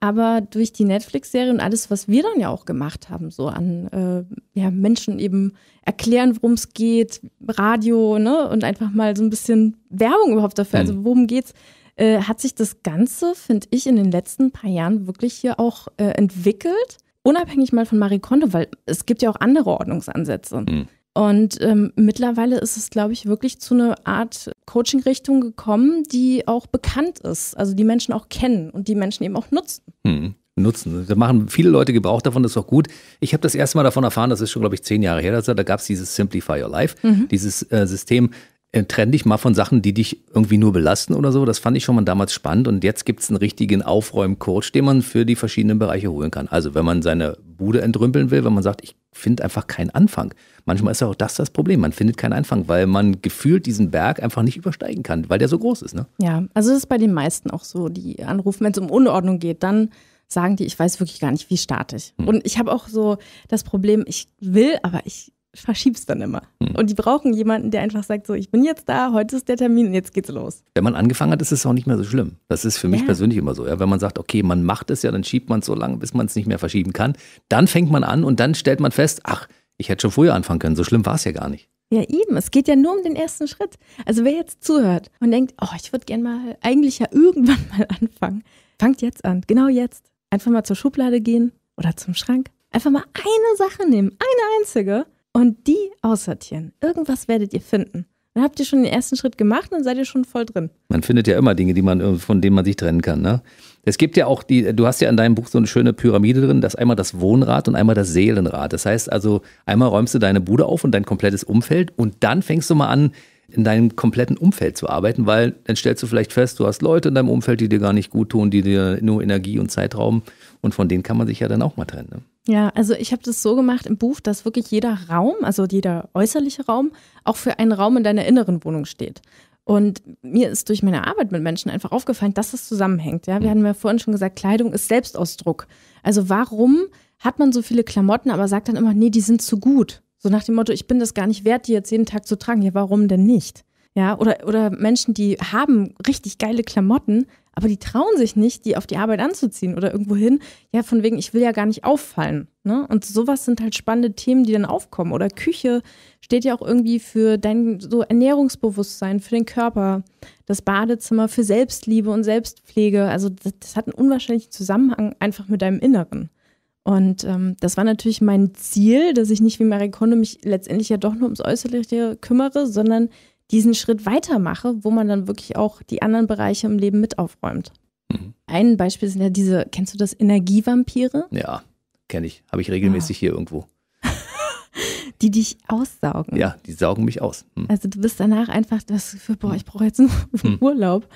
Aber durch die Netflix-Serie und alles, was wir dann ja auch gemacht haben, so an äh, ja, Menschen eben erklären, worum es geht, Radio, ne, und einfach mal so ein bisschen Werbung überhaupt dafür, also hm. worum geht's, äh, hat sich das Ganze, finde ich, in den letzten paar Jahren wirklich hier auch äh, entwickelt Unabhängig mal von Marie Kondo, weil es gibt ja auch andere Ordnungsansätze. Mhm. Und ähm, mittlerweile ist es, glaube ich, wirklich zu einer Art Coaching-Richtung gekommen, die auch bekannt ist, also die Menschen auch kennen und die Menschen eben auch nutzen.
Mhm nutzen. Da machen viele Leute Gebrauch davon, das ist auch gut. Ich habe das erste Mal davon erfahren, das ist schon, glaube ich, zehn Jahre her, da gab es dieses Simplify Your Life, mhm. dieses äh, System, äh, trenn dich mal von Sachen, die dich irgendwie nur belasten oder so. Das fand ich schon mal damals spannend. Und jetzt gibt es einen richtigen Aufräumcoach, den man für die verschiedenen Bereiche holen kann. Also wenn man seine Bude entrümpeln will, wenn man sagt, ich finde einfach keinen Anfang. Manchmal ist ja auch das das Problem. Man findet keinen Anfang, weil man gefühlt diesen Berg einfach nicht übersteigen kann, weil der so groß ist. Ne?
Ja, also es ist bei den meisten auch so, die anrufen, wenn es um Unordnung geht, dann sagen die, ich weiß wirklich gar nicht, wie starte ich. Hm. Und ich habe auch so das Problem, ich will, aber ich verschieb's dann immer. Hm. Und die brauchen jemanden, der einfach sagt, so, ich bin jetzt da, heute ist der Termin und jetzt geht's los.
Wenn man angefangen hat, ist es auch nicht mehr so schlimm. Das ist für mich ja. persönlich immer so. Ja? Wenn man sagt, okay, man macht es ja, dann schiebt man es so lange, bis man es nicht mehr verschieben kann. Dann fängt man an und dann stellt man fest, ach, ich hätte schon früher anfangen können. So schlimm war es ja gar nicht.
Ja, eben. Es geht ja nur um den ersten Schritt. Also wer jetzt zuhört und denkt, oh, ich würde gern mal eigentlich ja irgendwann mal anfangen, fangt jetzt an. Genau jetzt. Einfach mal zur Schublade gehen oder zum Schrank. Einfach mal eine Sache nehmen, eine einzige und die aussortieren. Irgendwas werdet ihr finden. Dann habt ihr schon den ersten Schritt gemacht und seid ihr schon voll drin.
Man findet ja immer Dinge, die man, äh, von denen man sich trennen kann. Ne? Es gibt ja auch die, du hast ja in deinem Buch so eine schöne Pyramide drin, dass einmal das Wohnrad und einmal das Seelenrad. Das heißt also, einmal räumst du deine Bude auf und dein komplettes Umfeld und dann fängst du mal an, in deinem kompletten Umfeld zu arbeiten, weil dann stellst du vielleicht fest, du hast Leute in deinem Umfeld, die dir gar nicht gut tun, die dir nur Energie und Zeit rauben und von denen kann man sich ja dann auch mal trennen. Ne?
Ja, also ich habe das so gemacht im Buch, dass wirklich jeder Raum, also jeder äußerliche Raum, auch für einen Raum in deiner inneren Wohnung steht. Und mir ist durch meine Arbeit mit Menschen einfach aufgefallen, dass das zusammenhängt. Ja, wir mhm. hatten ja vorhin schon gesagt, Kleidung ist Selbstausdruck. Also warum hat man so viele Klamotten, aber sagt dann immer, nee, die sind zu gut? So nach dem Motto, ich bin das gar nicht wert, die jetzt jeden Tag zu tragen. Ja, warum denn nicht? Ja, oder, oder Menschen, die haben richtig geile Klamotten, aber die trauen sich nicht, die auf die Arbeit anzuziehen oder irgendwo hin. Ja, von wegen, ich will ja gar nicht auffallen. Ne? Und sowas sind halt spannende Themen, die dann aufkommen. Oder Küche steht ja auch irgendwie für dein so Ernährungsbewusstsein, für den Körper, das Badezimmer, für Selbstliebe und Selbstpflege. Also das, das hat einen unwahrscheinlichen Zusammenhang einfach mit deinem Inneren. Und ähm, das war natürlich mein Ziel, dass ich nicht wie Marie Kondo mich letztendlich ja doch nur ums Äußerliche kümmere, sondern diesen Schritt weitermache, wo man dann wirklich auch die anderen Bereiche im Leben mit aufräumt. Mhm. Ein Beispiel sind ja diese, kennst du das, Energievampire?
Ja, kenne ich. Habe ich regelmäßig ah. hier irgendwo.
die dich aussaugen.
Ja, die saugen mich aus. Hm.
Also du bist danach einfach das für, boah, hm. ich brauche jetzt einen hm. Urlaub.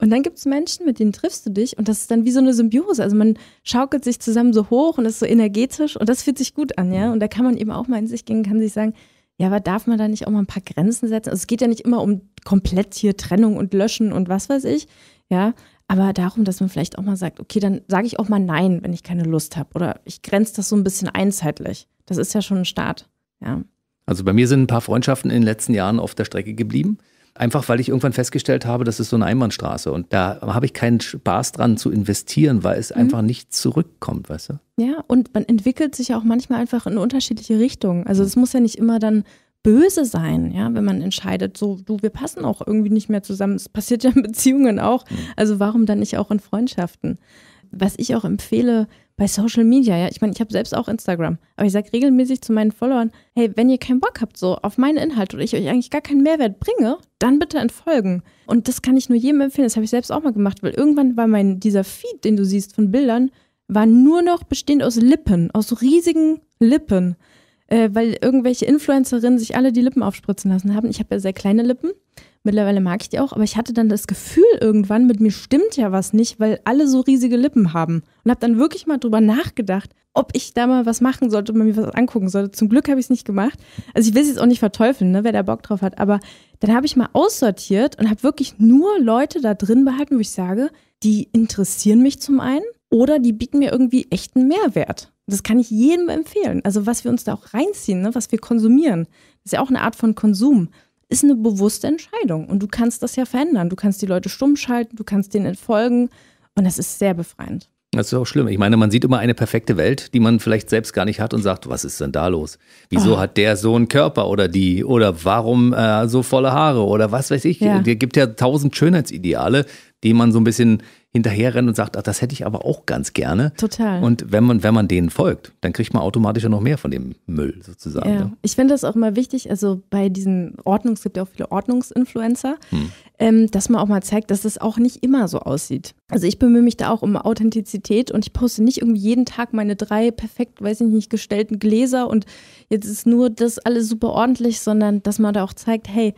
Und dann gibt es Menschen, mit denen triffst du dich und das ist dann wie so eine Symbiose. Also man schaukelt sich zusammen so hoch und ist so energetisch und das fühlt sich gut an, ja. Hm. Und da kann man eben auch mal in sich gehen, kann sich sagen, ja, aber darf man da nicht auch mal ein paar Grenzen setzen? Also es geht ja nicht immer um komplett hier Trennung und Löschen und was weiß ich, ja. Aber darum, dass man vielleicht auch mal sagt, okay, dann sage ich auch mal Nein, wenn ich keine Lust habe. Oder ich grenze das so ein bisschen einzeitlich. Das ist ja schon ein Start,
ja. Also bei mir sind ein paar Freundschaften in den letzten Jahren auf der Strecke geblieben. Einfach weil ich irgendwann festgestellt habe, das ist so eine Einbahnstraße und da habe ich keinen Spaß dran zu investieren, weil es mhm. einfach nicht zurückkommt, weißt du?
Ja, und man entwickelt sich ja auch manchmal einfach in unterschiedliche Richtungen. Also es muss ja nicht immer dann böse sein, ja, wenn man entscheidet, so, du, wir passen auch irgendwie nicht mehr zusammen. Es passiert ja in Beziehungen auch. Mhm. Also warum dann nicht auch in Freundschaften? was ich auch empfehle bei Social Media, ja, ich meine, ich habe selbst auch Instagram, aber ich sage regelmäßig zu meinen Followern, hey, wenn ihr keinen Bock habt so auf meine Inhalte oder ich euch eigentlich gar keinen Mehrwert bringe, dann bitte entfolgen. Und das kann ich nur jedem empfehlen, das habe ich selbst auch mal gemacht, weil irgendwann war mein, dieser Feed, den du siehst von Bildern, war nur noch bestehend aus Lippen, aus riesigen Lippen, äh, weil irgendwelche Influencerinnen sich alle die Lippen aufspritzen lassen haben. Ich habe ja sehr kleine Lippen Mittlerweile mag ich die auch, aber ich hatte dann das Gefühl irgendwann, mit mir stimmt ja was nicht, weil alle so riesige Lippen haben. Und habe dann wirklich mal drüber nachgedacht, ob ich da mal was machen sollte, ob man mir was angucken sollte. Zum Glück habe ich es nicht gemacht. Also ich will es jetzt auch nicht verteufeln, ne, wer da Bock drauf hat. Aber dann habe ich mal aussortiert und habe wirklich nur Leute da drin behalten, wo ich sage, die interessieren mich zum einen oder die bieten mir irgendwie echten Mehrwert. Das kann ich jedem empfehlen. Also was wir uns da auch reinziehen, ne, was wir konsumieren, ist ja auch eine Art von Konsum ist eine bewusste Entscheidung. Und du kannst das ja verändern. Du kannst die Leute stumm schalten, du kannst denen entfolgen. Und das ist sehr befreiend.
Das ist auch schlimm. Ich meine, man sieht immer eine perfekte Welt, die man vielleicht selbst gar nicht hat und sagt, was ist denn da los? Wieso oh. hat der so einen Körper oder die? Oder warum äh, so volle Haare? Oder was weiß ich? Ja. Es gibt ja tausend Schönheitsideale, die man so ein bisschen hinterherrennt und sagt, ach, das hätte ich aber auch ganz gerne. Total. Und wenn man, wenn man denen folgt, dann kriegt man automatisch ja noch mehr von dem Müll sozusagen. Ja. ja. Ne?
Ich finde das auch immer wichtig, also bei diesen Ordnungs, es gibt ja auch viele Ordnungsinfluencer, hm. ähm, dass man auch mal zeigt, dass das auch nicht immer so aussieht. Also ich bemühe mich da auch um Authentizität und ich poste nicht irgendwie jeden Tag meine drei perfekt, weiß ich nicht, gestellten Gläser und jetzt ist nur das alles super ordentlich, sondern dass man da auch zeigt, hey,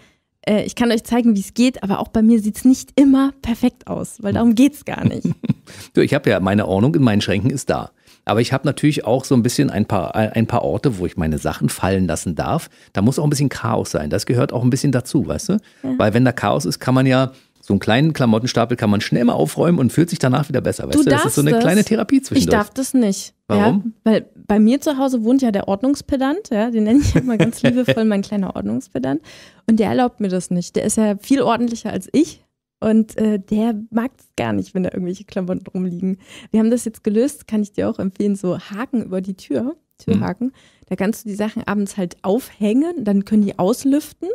äh, ich kann euch zeigen, wie es geht, aber auch bei mir sieht es nicht immer perfekt aus, weil darum geht es gar nicht.
du, ich habe ja meine Ordnung in meinen Schränken ist da. Aber ich habe natürlich auch so ein bisschen ein paar, ein paar Orte, wo ich meine Sachen fallen lassen darf. Da muss auch ein bisschen Chaos sein. Das gehört auch ein bisschen dazu, weißt du? Ja. Weil wenn da Chaos ist, kann man ja so einen kleinen Klamottenstapel kann man schnell mal aufräumen und fühlt sich danach wieder besser. Weißt du, das ist so eine das. kleine Therapie zwischendurch. Ich darf
das nicht. Warum? Ja, weil bei mir zu Hause wohnt ja der Ordnungspedant, ja, den nenne ich immer ganz liebevoll mein kleiner Ordnungspedant. Und der erlaubt mir das nicht. Der ist ja viel ordentlicher als ich. Und äh, der mag es gar nicht, wenn da irgendwelche Klamotten rumliegen. Wir haben das jetzt gelöst, kann ich dir auch empfehlen, so Haken über die Tür, mhm. Türhaken. Mhm. Da kannst du die Sachen abends halt aufhängen, dann können die auslüften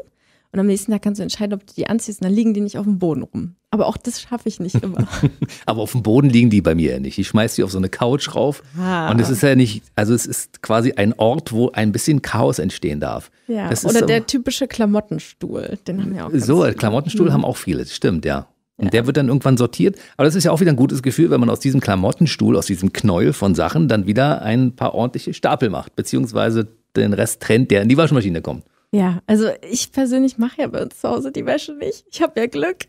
und am nächsten Tag kannst du entscheiden, ob du die anziehst und dann liegen die nicht auf dem Boden rum. Aber auch das schaffe ich nicht immer.
Aber auf dem Boden liegen die bei mir ja nicht. Ich schmeiß die auf so eine Couch rauf. Ah. Und es ist ja nicht, also es ist quasi ein Ort, wo ein bisschen Chaos entstehen darf. Ja, das oder der so,
typische Klamottenstuhl, den haben ja auch. So,
Klamottenstuhl mhm. haben auch viele, stimmt, ja. Und ja. der wird dann irgendwann sortiert. Aber das ist ja auch wieder ein gutes Gefühl, wenn man aus diesem Klamottenstuhl, aus diesem Knäuel von Sachen dann wieder ein paar ordentliche Stapel macht, beziehungsweise den Rest trennt, der in die Waschmaschine kommt.
Ja, also ich persönlich mache ja bei uns zu Hause die Wäsche nicht. Ich habe ja Glück.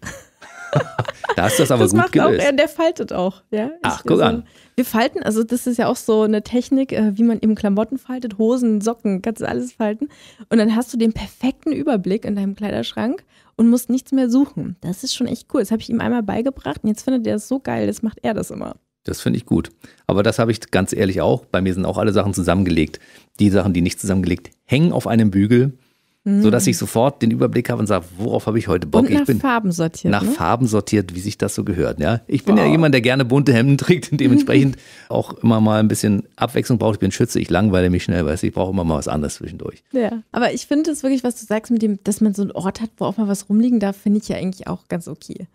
da ist das aber das gut macht gelöst. Auch,
der faltet auch. Ja? Ach, guck also, an. Wir falten, also das ist ja auch so eine Technik, äh, wie man eben Klamotten faltet, Hosen, Socken, kannst du alles falten. Und dann hast du den perfekten Überblick in deinem Kleiderschrank und musst nichts mehr suchen. Das ist schon echt cool. Das habe ich ihm einmal beigebracht und jetzt findet er das so geil, das macht er das immer.
Das finde ich gut. Aber das habe ich ganz ehrlich auch. Bei mir sind auch alle Sachen zusammengelegt. Die Sachen, die nicht zusammengelegt, hängen auf einem Bügel mhm. sodass hm. ich sofort den Überblick habe und sage, worauf habe ich heute Bock? Und nach ich bin
Farben sortiert. Nach ne?
Farben sortiert, wie sich das so gehört. Ja? Ich bin oh. ja jemand, der gerne bunte Hemden trägt und dementsprechend auch immer mal ein bisschen Abwechslung braucht. Ich bin Schütze, ich langweile mich schnell, weißt du, ich brauche immer mal was anderes zwischendurch.
Ja, aber ich finde es wirklich, was du sagst, mit dem, dass man so einen Ort hat, wo auch mal was rumliegen darf, finde ich ja eigentlich auch ganz okay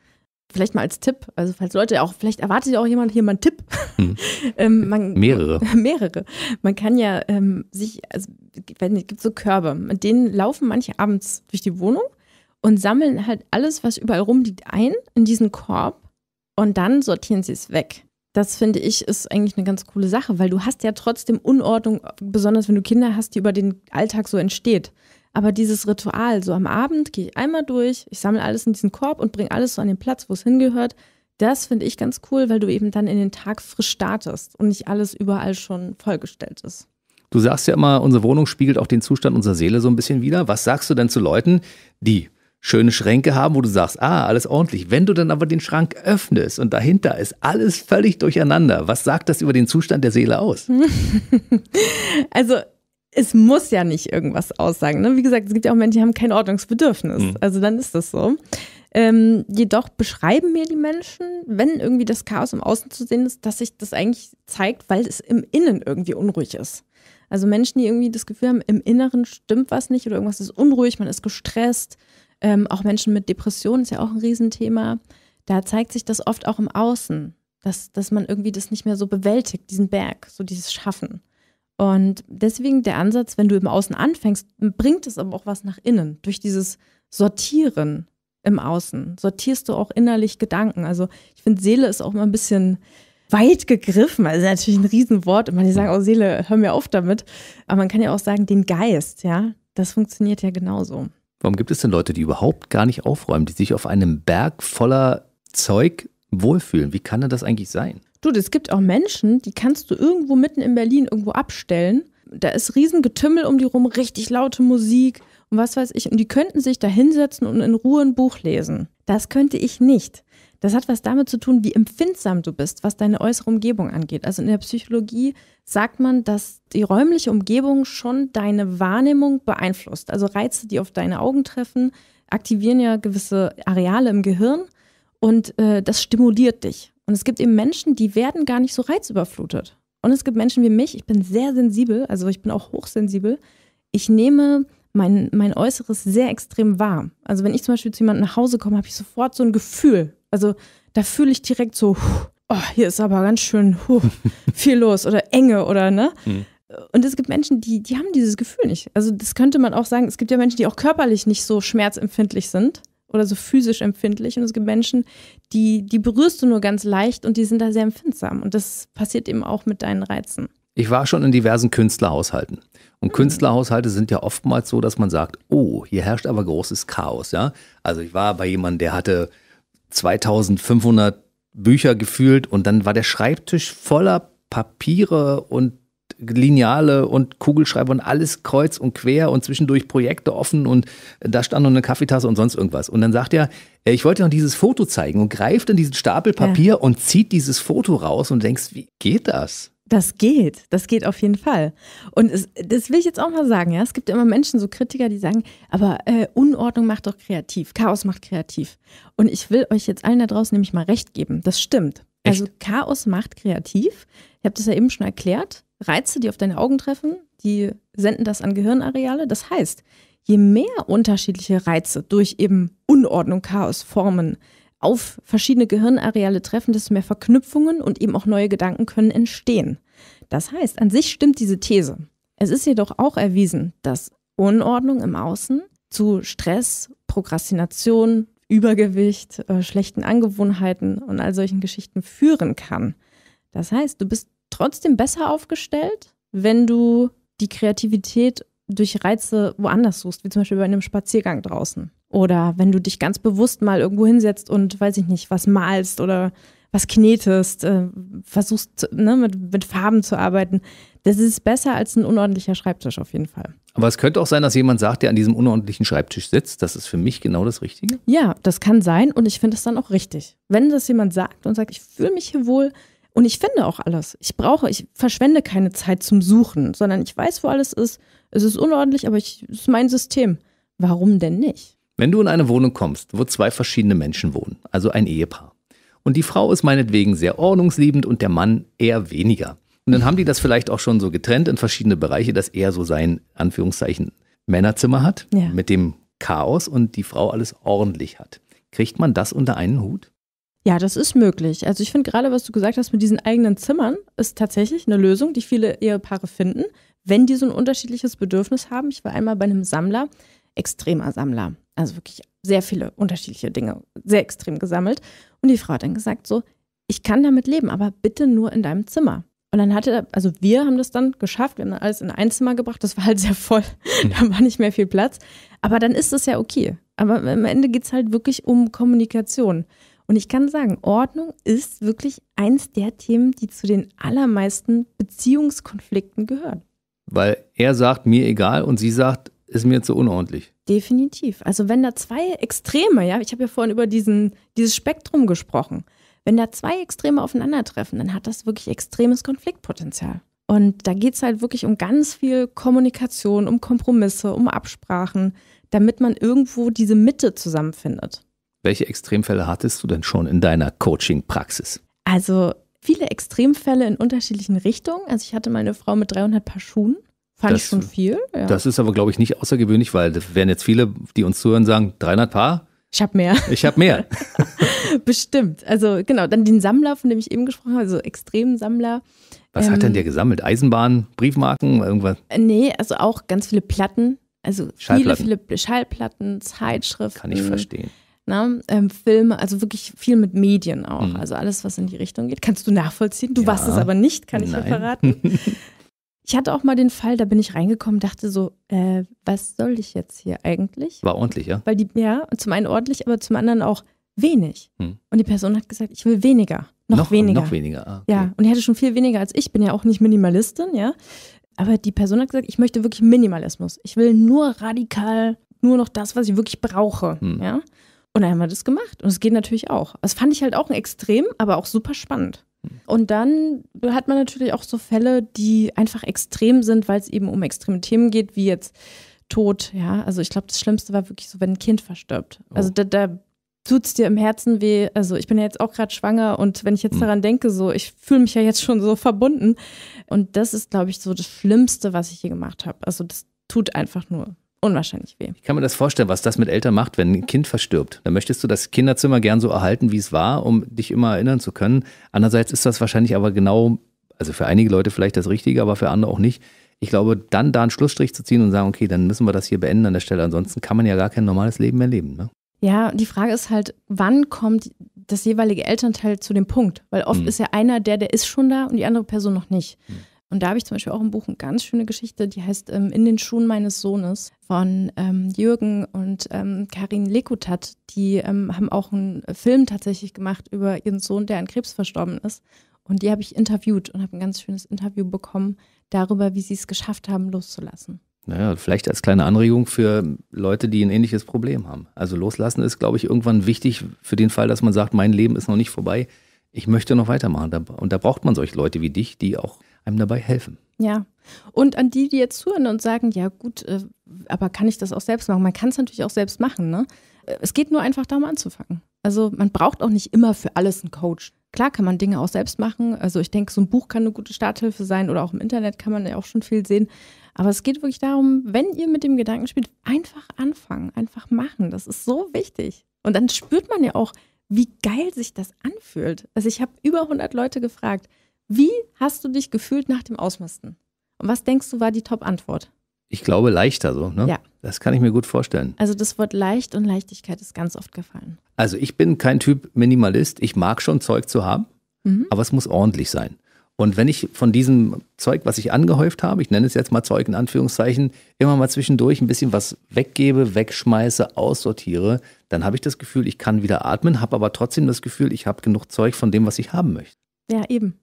vielleicht mal als Tipp, also falls Leute auch, vielleicht erwartet ja auch jemand hier mal einen Tipp. Hm. ähm, man, mehrere. Mehrere. Man kann ja ähm, sich, also wenn, es gibt so Körbe, mit denen laufen manche abends durch die Wohnung und sammeln halt alles, was überall rumliegt, ein in diesen Korb und dann sortieren sie es weg. Das finde ich ist eigentlich eine ganz coole Sache, weil du hast ja trotzdem Unordnung, besonders wenn du Kinder hast, die über den Alltag so entsteht. Aber dieses Ritual, so am Abend gehe ich einmal durch, ich sammle alles in diesen Korb und bringe alles so an den Platz, wo es hingehört, das finde ich ganz cool, weil du eben dann in den Tag frisch startest und nicht alles überall schon vollgestellt ist.
Du sagst ja immer, unsere Wohnung spiegelt auch den Zustand unserer Seele so ein bisschen wider. Was sagst du denn zu Leuten, die schöne Schränke haben, wo du sagst, ah, alles ordentlich. Wenn du dann aber den Schrank öffnest und dahinter ist alles völlig durcheinander, was sagt das über den Zustand der Seele aus?
also es muss ja nicht irgendwas aussagen. Ne? Wie gesagt, es gibt ja auch Menschen, die haben kein Ordnungsbedürfnis. Mhm. Also dann ist das so. Ähm, jedoch beschreiben mir die Menschen, wenn irgendwie das Chaos im Außen zu sehen ist, dass sich das eigentlich zeigt, weil es im Innen irgendwie unruhig ist. Also Menschen, die irgendwie das Gefühl haben, im Inneren stimmt was nicht oder irgendwas ist unruhig, man ist gestresst. Ähm, auch Menschen mit Depressionen ist ja auch ein Riesenthema. Da zeigt sich das oft auch im Außen, dass, dass man irgendwie das nicht mehr so bewältigt, diesen Berg, so dieses Schaffen. Und deswegen der Ansatz, wenn du im Außen anfängst, bringt es aber auch was nach innen. Durch dieses Sortieren im Außen sortierst du auch innerlich Gedanken. Also ich finde, Seele ist auch mal ein bisschen weit gegriffen. Also natürlich ein Riesenwort. Und manche sagen, oh Seele, hör mir auf damit. Aber man kann ja auch sagen, den Geist, ja, das funktioniert ja genauso.
Warum gibt es denn Leute, die überhaupt gar nicht aufräumen, die sich auf einem Berg voller Zeug wohlfühlen? Wie kann denn das eigentlich sein?
Du, es gibt auch Menschen, die kannst du irgendwo mitten in Berlin irgendwo abstellen. Da ist Riesengetümmel um die rum, richtig laute Musik und was weiß ich. Und die könnten sich da hinsetzen und in Ruhe ein Buch lesen. Das könnte ich nicht. Das hat was damit zu tun, wie empfindsam du bist, was deine äußere Umgebung angeht. Also in der Psychologie sagt man, dass die räumliche Umgebung schon deine Wahrnehmung beeinflusst. Also Reize, die auf deine Augen treffen, aktivieren ja gewisse Areale im Gehirn und äh, das stimuliert dich. Und es gibt eben Menschen, die werden gar nicht so reizüberflutet. Und es gibt Menschen wie mich, ich bin sehr sensibel, also ich bin auch hochsensibel. Ich nehme mein, mein Äußeres sehr extrem wahr. Also wenn ich zum Beispiel zu jemandem nach Hause komme, habe ich sofort so ein Gefühl. Also da fühle ich direkt so, oh, hier ist aber ganz schön oh, viel los oder enge oder ne? Mhm. Und es gibt Menschen, die, die haben dieses Gefühl nicht. Also das könnte man auch sagen, es gibt ja Menschen, die auch körperlich nicht so schmerzempfindlich sind oder so physisch empfindlich. Und es gibt Menschen, die, die berührst du nur ganz leicht und die sind da sehr empfindsam. Und das passiert eben auch mit deinen Reizen.
Ich war schon in diversen Künstlerhaushalten. Und hm. Künstlerhaushalte sind ja oftmals so, dass man sagt, oh, hier herrscht aber großes Chaos, ja. Also ich war bei jemandem, der hatte 2500 Bücher gefühlt und dann war der Schreibtisch voller Papiere und Lineale und Kugelschreiber und alles kreuz und quer und zwischendurch Projekte offen und da stand noch eine Kaffeetasse und sonst irgendwas. Und dann sagt er, äh, ich wollte noch dieses Foto zeigen und greift in diesen Stapel Papier ja. und zieht dieses Foto raus und denkst, wie geht das?
Das geht, das geht auf jeden Fall. Und es, das will ich jetzt auch mal sagen, ja. Es gibt immer Menschen, so Kritiker, die sagen, aber äh, Unordnung macht doch kreativ, Chaos macht kreativ. Und ich will euch jetzt allen da draußen nämlich mal recht geben. Das stimmt. Echt? Also Chaos macht kreativ. Ich habe das ja eben schon erklärt. Reize, die auf deine Augen treffen, die senden das an Gehirnareale. Das heißt, je mehr unterschiedliche Reize durch eben Unordnung, Chaos, Formen auf verschiedene Gehirnareale treffen, desto mehr Verknüpfungen und eben auch neue Gedanken können entstehen. Das heißt, an sich stimmt diese These. Es ist jedoch auch erwiesen, dass Unordnung im Außen zu Stress, Prokrastination, Übergewicht, äh, schlechten Angewohnheiten und all solchen Geschichten führen kann. Das heißt, du bist trotzdem besser aufgestellt, wenn du die Kreativität durch Reize woanders suchst, wie zum Beispiel bei einem Spaziergang draußen. Oder wenn du dich ganz bewusst mal irgendwo hinsetzt und, weiß ich nicht, was malst oder was knetest, äh, versuchst ne, mit, mit Farben zu arbeiten. Das ist besser als ein unordentlicher Schreibtisch auf jeden Fall.
Aber es könnte auch sein, dass jemand sagt, der an diesem unordentlichen Schreibtisch sitzt, das ist für mich genau das Richtige.
Ja, das kann sein und ich finde es dann auch richtig. Wenn das jemand sagt und sagt, ich fühle mich hier wohl, und ich finde auch alles. Ich brauche, ich verschwende keine Zeit zum Suchen, sondern ich weiß, wo alles ist. Es ist unordentlich, aber es ist mein System. Warum denn nicht?
Wenn du in eine Wohnung kommst, wo zwei verschiedene Menschen wohnen, also ein Ehepaar, und die Frau ist meinetwegen sehr ordnungsliebend und der Mann eher weniger. Und dann haben die das vielleicht auch schon so getrennt in verschiedene Bereiche, dass er so sein, Anführungszeichen, Männerzimmer hat ja. mit dem Chaos und die Frau alles ordentlich hat. Kriegt man das unter einen Hut?
Ja, das ist möglich. Also ich finde gerade, was du gesagt hast mit diesen eigenen Zimmern, ist tatsächlich eine Lösung, die viele Ehepaare finden, wenn die so ein unterschiedliches Bedürfnis haben. Ich war einmal bei einem Sammler, extremer Sammler, also wirklich sehr viele unterschiedliche Dinge, sehr extrem gesammelt. Und die Frau hat dann gesagt so, ich kann damit leben, aber bitte nur in deinem Zimmer. Und dann hatte, er, also wir haben das dann geschafft, wir haben dann alles in ein Zimmer gebracht, das war halt sehr voll, hm. da war nicht mehr viel Platz. Aber dann ist es ja okay. Aber am Ende geht es halt wirklich um Kommunikation. Und ich kann sagen, Ordnung ist wirklich eins der Themen, die zu den allermeisten Beziehungskonflikten gehören.
Weil er sagt, mir egal und sie sagt, ist mir zu unordentlich.
Definitiv. Also wenn da zwei Extreme, ja, ich habe ja vorhin über diesen, dieses Spektrum gesprochen, wenn da zwei Extreme aufeinandertreffen, dann hat das wirklich extremes Konfliktpotenzial. Und da geht es halt wirklich um ganz viel Kommunikation, um Kompromisse, um Absprachen, damit man irgendwo diese Mitte zusammenfindet.
Welche Extremfälle hattest du denn schon in deiner Coaching-Praxis?
Also viele Extremfälle in unterschiedlichen Richtungen. Also ich hatte mal eine Frau mit 300 Paar Schuhen. Fand das, ich schon viel. Ja. Das
ist aber, glaube ich, nicht außergewöhnlich, weil das werden jetzt viele, die uns zuhören, sagen, 300 Paar? Ich habe mehr. Ich habe mehr.
Bestimmt. Also genau, dann den Sammler, von dem ich eben gesprochen habe, also Extremsammler.
Was ähm, hat denn ähm, der gesammelt? Eisenbahn, Briefmarken, irgendwas?
Nee, also auch ganz viele Platten. Also viele, viele Schallplatten, Zeitschriften. Kann ich verstehen. Ne? Ähm, Filme, also wirklich viel mit Medien auch. Mhm. Also alles, was in die Richtung geht. Kannst du nachvollziehen? Du ja. warst es aber nicht, kann ich dir verraten. Ich hatte auch mal den Fall, da bin ich reingekommen, dachte so, äh, was soll ich jetzt hier eigentlich?
War ordentlich, ja? Weil
die, ja, zum einen ordentlich, aber zum anderen auch wenig. Hm. Und die Person hat gesagt, ich will weniger. Noch, noch weniger. Noch weniger, ah, okay. Ja, und die hatte schon viel weniger als ich, bin ja auch nicht Minimalistin, ja. Aber die Person hat gesagt, ich möchte wirklich Minimalismus. Ich will nur radikal, nur noch das, was ich wirklich brauche, hm. ja. Und dann haben wir das gemacht. Und es geht natürlich auch. Das fand ich halt auch ein Extrem, aber auch super spannend. Und dann hat man natürlich auch so Fälle, die einfach extrem sind, weil es eben um extreme Themen geht, wie jetzt Tod. Ja, also ich glaube, das Schlimmste war wirklich so, wenn ein Kind verstirbt. Oh. Also da, da tut es dir im Herzen weh. Also ich bin ja jetzt auch gerade schwanger und wenn ich jetzt hm. daran denke, so, ich fühle mich ja jetzt schon so verbunden. Und das ist, glaube ich, so das Schlimmste, was ich hier gemacht habe. Also das tut einfach nur unwahrscheinlich
weh. Ich kann mir das vorstellen, was das mit Eltern macht, wenn ein Kind verstirbt. Dann möchtest du das Kinderzimmer gern so erhalten, wie es war, um dich immer erinnern zu können. Andererseits ist das wahrscheinlich aber genau, also für einige Leute vielleicht das Richtige, aber für andere auch nicht. Ich glaube, dann da einen Schlussstrich zu ziehen und sagen, okay, dann müssen wir das hier beenden an der Stelle. Ansonsten kann man ja gar kein normales Leben mehr leben. Ne?
Ja, die Frage ist halt, wann kommt das jeweilige Elternteil zu dem Punkt? Weil oft mhm. ist ja einer der, der ist schon da und die andere Person noch nicht. Mhm. Und da habe ich zum Beispiel auch im Buch eine ganz schöne Geschichte, die heißt ähm, In den Schuhen meines Sohnes von ähm, Jürgen und ähm, Karin Lekutat. Die ähm, haben auch einen Film tatsächlich gemacht über ihren Sohn, der an Krebs verstorben ist. Und die habe ich interviewt und habe ein ganz schönes Interview bekommen darüber, wie sie es geschafft haben, loszulassen.
Naja, vielleicht als kleine Anregung für Leute, die ein ähnliches Problem haben. Also loslassen ist, glaube ich, irgendwann wichtig für den Fall, dass man sagt, mein Leben ist noch nicht vorbei, ich möchte noch weitermachen. Und da braucht man solche Leute wie dich, die auch einem dabei helfen.
Ja. Und an die, die jetzt zuhören und sagen, ja gut, äh, aber kann ich das auch selbst machen? Man kann es natürlich auch selbst machen. Ne? Äh, es geht nur einfach darum anzufangen. Also man braucht auch nicht immer für alles einen Coach. Klar kann man Dinge auch selbst machen. Also ich denke, so ein Buch kann eine gute Starthilfe sein oder auch im Internet kann man ja auch schon viel sehen. Aber es geht wirklich darum, wenn ihr mit dem Gedanken spielt, einfach anfangen, einfach machen. Das ist so wichtig. Und dann spürt man ja auch, wie geil sich das anfühlt. Also ich habe über 100 Leute gefragt, wie hast du dich gefühlt nach dem Ausmisten? Und was denkst du, war die Top-Antwort?
Ich glaube, leichter so. Ne? Ja. Das kann ich mir gut vorstellen. Also
das Wort leicht und Leichtigkeit ist ganz oft gefallen.
Also ich bin kein Typ Minimalist. Ich mag schon Zeug zu haben, mhm. aber es muss ordentlich sein. Und wenn ich von diesem Zeug, was ich angehäuft habe, ich nenne es jetzt mal Zeug in Anführungszeichen, immer mal zwischendurch ein bisschen was weggebe, wegschmeiße, aussortiere, dann habe ich das Gefühl, ich kann wieder atmen, habe aber trotzdem das Gefühl, ich habe genug Zeug von dem, was ich haben möchte.
Ja, eben.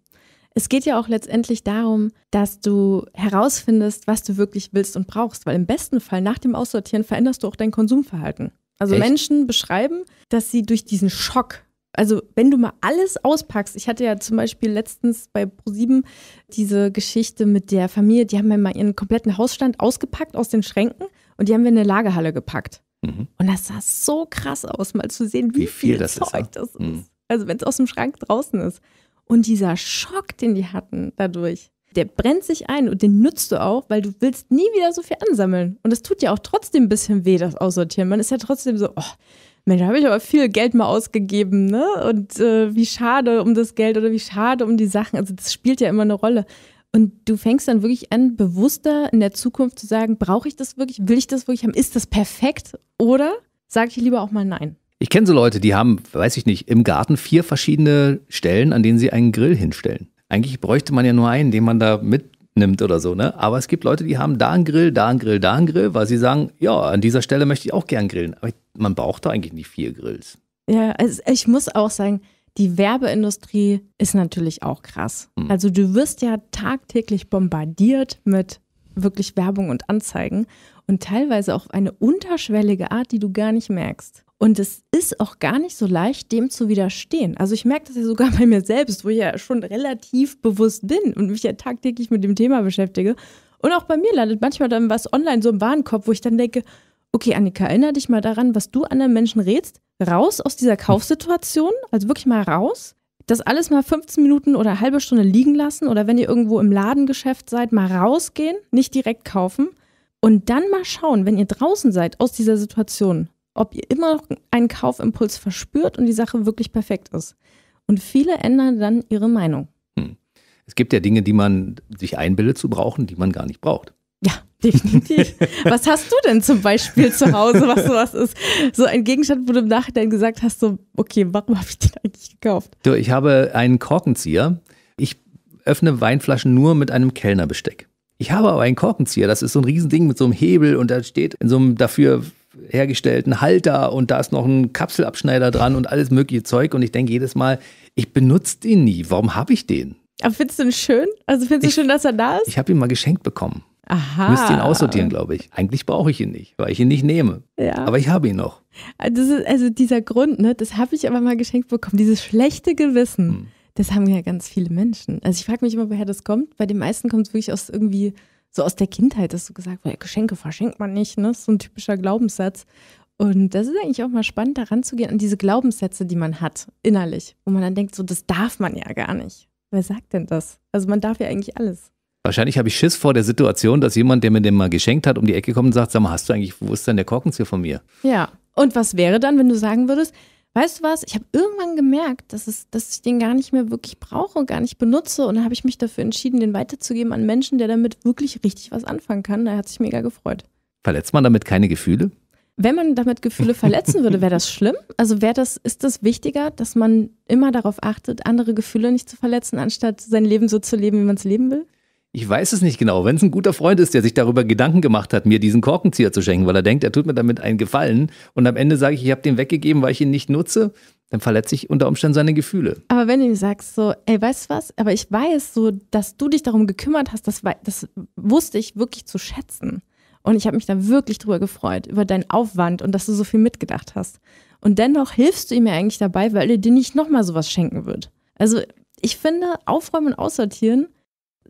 Es geht ja auch letztendlich darum, dass du herausfindest, was du wirklich willst und brauchst, weil im besten Fall nach dem Aussortieren veränderst du auch dein Konsumverhalten. Also Echt? Menschen beschreiben, dass sie durch diesen Schock, also wenn du mal alles auspackst, ich hatte ja zum Beispiel letztens bei ProSieben diese Geschichte mit der Familie, die haben mir mal ihren kompletten Hausstand ausgepackt aus den Schränken und die haben wir in eine Lagerhalle gepackt. Mhm. Und das sah so krass aus, mal zu sehen, wie, wie viel, viel, das Zeug
ist, ja? das mhm. ist. Mhm.
Also wenn es aus dem Schrank draußen ist. Und dieser Schock, den die hatten dadurch, der brennt sich ein und den nutzt du auch, weil du willst nie wieder so viel ansammeln. Und es tut ja auch trotzdem ein bisschen weh, das Aussortieren. Man ist ja trotzdem so, oh, Mensch, da habe ich aber viel Geld mal ausgegeben, ne? Und äh, wie schade um das Geld oder wie schade um die Sachen. Also das spielt ja immer eine Rolle. Und du fängst dann wirklich an, bewusster in der Zukunft zu sagen, brauche ich das wirklich? Will ich das wirklich haben? Ist das perfekt? Oder sage ich lieber auch mal nein?
Ich kenne so Leute, die haben, weiß ich nicht, im Garten vier verschiedene Stellen, an denen sie einen Grill hinstellen. Eigentlich bräuchte man ja nur einen, den man da mitnimmt oder so, ne? Aber es gibt Leute, die haben da einen Grill, da einen Grill, da einen Grill, weil sie sagen, ja, an dieser Stelle möchte ich auch gern grillen. Aber man braucht da eigentlich nicht vier Grills.
Ja, also ich muss auch sagen, die Werbeindustrie ist natürlich auch krass. Hm. Also du wirst ja tagtäglich bombardiert mit wirklich Werbung und Anzeigen und teilweise auch eine unterschwellige Art, die du gar nicht merkst. Und es ist auch gar nicht so leicht, dem zu widerstehen. Also ich merke das ja sogar bei mir selbst, wo ich ja schon relativ bewusst bin und mich ja tagtäglich mit dem Thema beschäftige. Und auch bei mir landet manchmal dann was online so im Warenkopf, wo ich dann denke, okay, Annika, erinnere dich mal daran, was du anderen Menschen rätst. Raus aus dieser Kaufsituation, also wirklich mal raus. Das alles mal 15 Minuten oder eine halbe Stunde liegen lassen oder wenn ihr irgendwo im Ladengeschäft seid, mal rausgehen, nicht direkt kaufen. Und dann mal schauen, wenn ihr draußen seid aus dieser Situation, ob ihr immer noch einen Kaufimpuls verspürt und die Sache wirklich perfekt ist. Und viele ändern dann ihre Meinung. Hm.
Es gibt ja Dinge, die man sich einbildet zu brauchen, die man gar nicht braucht. Ja, definitiv. was
hast du denn zum Beispiel zu Hause, was sowas ist? So ein Gegenstand, wo du im Nachhinein gesagt hast, so, okay, warum habe ich den eigentlich gekauft?
So, ich habe einen Korkenzieher. Ich öffne Weinflaschen nur mit einem Kellnerbesteck. Ich habe aber einen Korkenzieher, das ist so ein Riesending mit so einem Hebel und da steht in so einem dafür hergestellten Halter und da ist noch ein Kapselabschneider dran und alles mögliche Zeug. Und ich denke jedes Mal, ich benutze den nie. Warum habe ich den? Aber findest
du ihn schön? Also findest ich, du schön, dass er da ist?
Ich habe ihn mal geschenkt bekommen.
Aha. Müsste ihn aussortieren,
glaube ich. Eigentlich brauche ich ihn nicht, weil ich ihn nicht nehme. Ja. Aber ich habe ihn noch.
Also, also dieser Grund, ne, das habe ich aber mal geschenkt bekommen. Dieses schlechte Gewissen, hm. das haben ja ganz viele Menschen. Also ich frage mich immer, woher das kommt. Bei den meisten kommt es wirklich aus irgendwie so aus der Kindheit, hast du gesagt wurde, Geschenke verschenkt man nicht, ne? So ein typischer Glaubenssatz. Und das ist eigentlich auch mal spannend, daran zu gehen, an diese Glaubenssätze, die man hat, innerlich, wo man dann denkt, so, das darf man ja gar nicht. Wer sagt denn das? Also man darf ja eigentlich alles.
Wahrscheinlich habe ich Schiss vor der Situation, dass jemand, der mir den mal geschenkt hat, um die Ecke kommt und sagt, sag mal, hast du eigentlich, wo ist denn der Korkenzieher von mir?
Ja. Und was wäre dann, wenn du sagen würdest, weißt du was, ich habe irgendwann gemerkt, dass, es, dass ich den gar nicht mehr wirklich brauche, und gar nicht benutze. Und dann habe ich mich dafür entschieden, den weiterzugeben an Menschen, der damit wirklich richtig was anfangen kann. Da hat sich mega gefreut.
Verletzt man damit keine Gefühle?
Wenn man damit Gefühle verletzen würde, wäre das schlimm. Also wäre das, ist das wichtiger, dass man immer darauf achtet, andere Gefühle nicht zu verletzen, anstatt sein Leben so zu leben, wie man es leben will?
Ich weiß es nicht genau. Wenn es ein guter Freund ist, der sich darüber Gedanken gemacht hat, mir diesen Korkenzieher zu schenken, weil er denkt, er tut mir damit einen Gefallen und am Ende sage ich, ich habe den weggegeben, weil ich ihn nicht nutze, dann verletze ich unter Umständen seine Gefühle.
Aber wenn du ihm sagst so, ey, weißt du was, aber ich weiß so, dass du dich darum gekümmert hast, das, das wusste ich wirklich zu schätzen. Und ich habe mich da wirklich drüber gefreut, über deinen Aufwand und dass du so viel mitgedacht hast. Und dennoch hilfst du ihm ja eigentlich dabei, weil er dir nicht nochmal sowas schenken wird. Also ich finde, aufräumen und aussortieren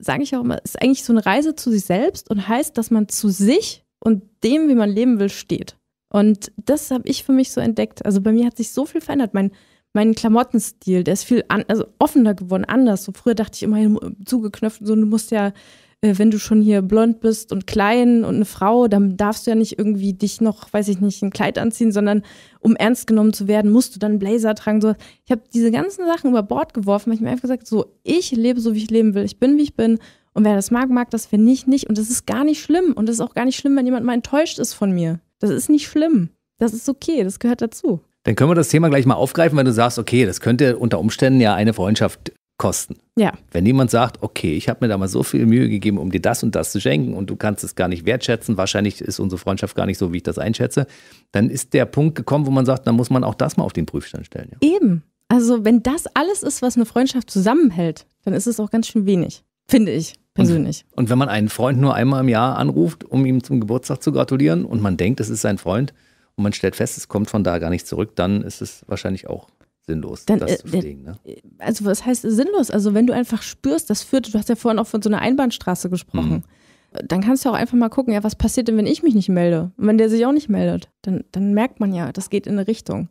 sage ich auch immer, ist eigentlich so eine Reise zu sich selbst und heißt, dass man zu sich und dem, wie man leben will, steht. Und das habe ich für mich so entdeckt. Also bei mir hat sich so viel verändert. Mein, mein Klamottenstil, der ist viel an, also offener geworden, anders. So früher dachte ich immer äh, zugeknöpft, so du musst ja äh, wenn du schon hier blond bist und klein und eine Frau, dann darfst du ja nicht irgendwie dich noch, weiß ich nicht, ein Kleid anziehen, sondern um ernst genommen zu werden, musst du dann einen Blazer tragen. So, ich habe diese ganzen Sachen über Bord geworfen, weil ich mir einfach gesagt so, ich lebe so, wie ich leben will, ich bin, wie ich bin. Und wer das mag, mag das, wer nicht, nicht. Und das ist gar nicht schlimm. Und das ist auch gar nicht schlimm, wenn jemand mal enttäuscht ist von mir. Das ist nicht schlimm. Das ist okay, das gehört dazu.
Dann können wir das Thema gleich mal aufgreifen, wenn du sagst, okay, das könnte unter Umständen ja eine Freundschaft kosten. Ja. Wenn jemand sagt, okay, ich habe mir da mal so viel Mühe gegeben, um dir das und das zu schenken und du kannst es gar nicht wertschätzen, wahrscheinlich ist unsere Freundschaft gar nicht so, wie ich das einschätze, dann ist der Punkt gekommen, wo man sagt, dann muss man auch das mal auf den Prüfstand stellen.
Ja. Eben. Also wenn das alles ist, was eine Freundschaft zusammenhält, dann ist es auch ganz schön wenig, finde ich
persönlich. Und, und wenn man einen Freund nur einmal im Jahr anruft, um ihm zum Geburtstag zu gratulieren und man denkt, es ist sein Freund und man stellt fest, es kommt von da gar nicht zurück, dann ist es wahrscheinlich auch sinnlos, dann, das äh, zu verlegen. Ne?
Äh, also was heißt sinnlos? Also wenn du einfach spürst, das führt, du hast ja vorhin auch von so einer Einbahnstraße gesprochen. Mhm. Äh, dann kannst du auch einfach mal gucken, ja, was passiert denn, wenn ich mich nicht melde? Und wenn der sich auch nicht meldet, dann, dann merkt man ja, das geht in eine Richtung.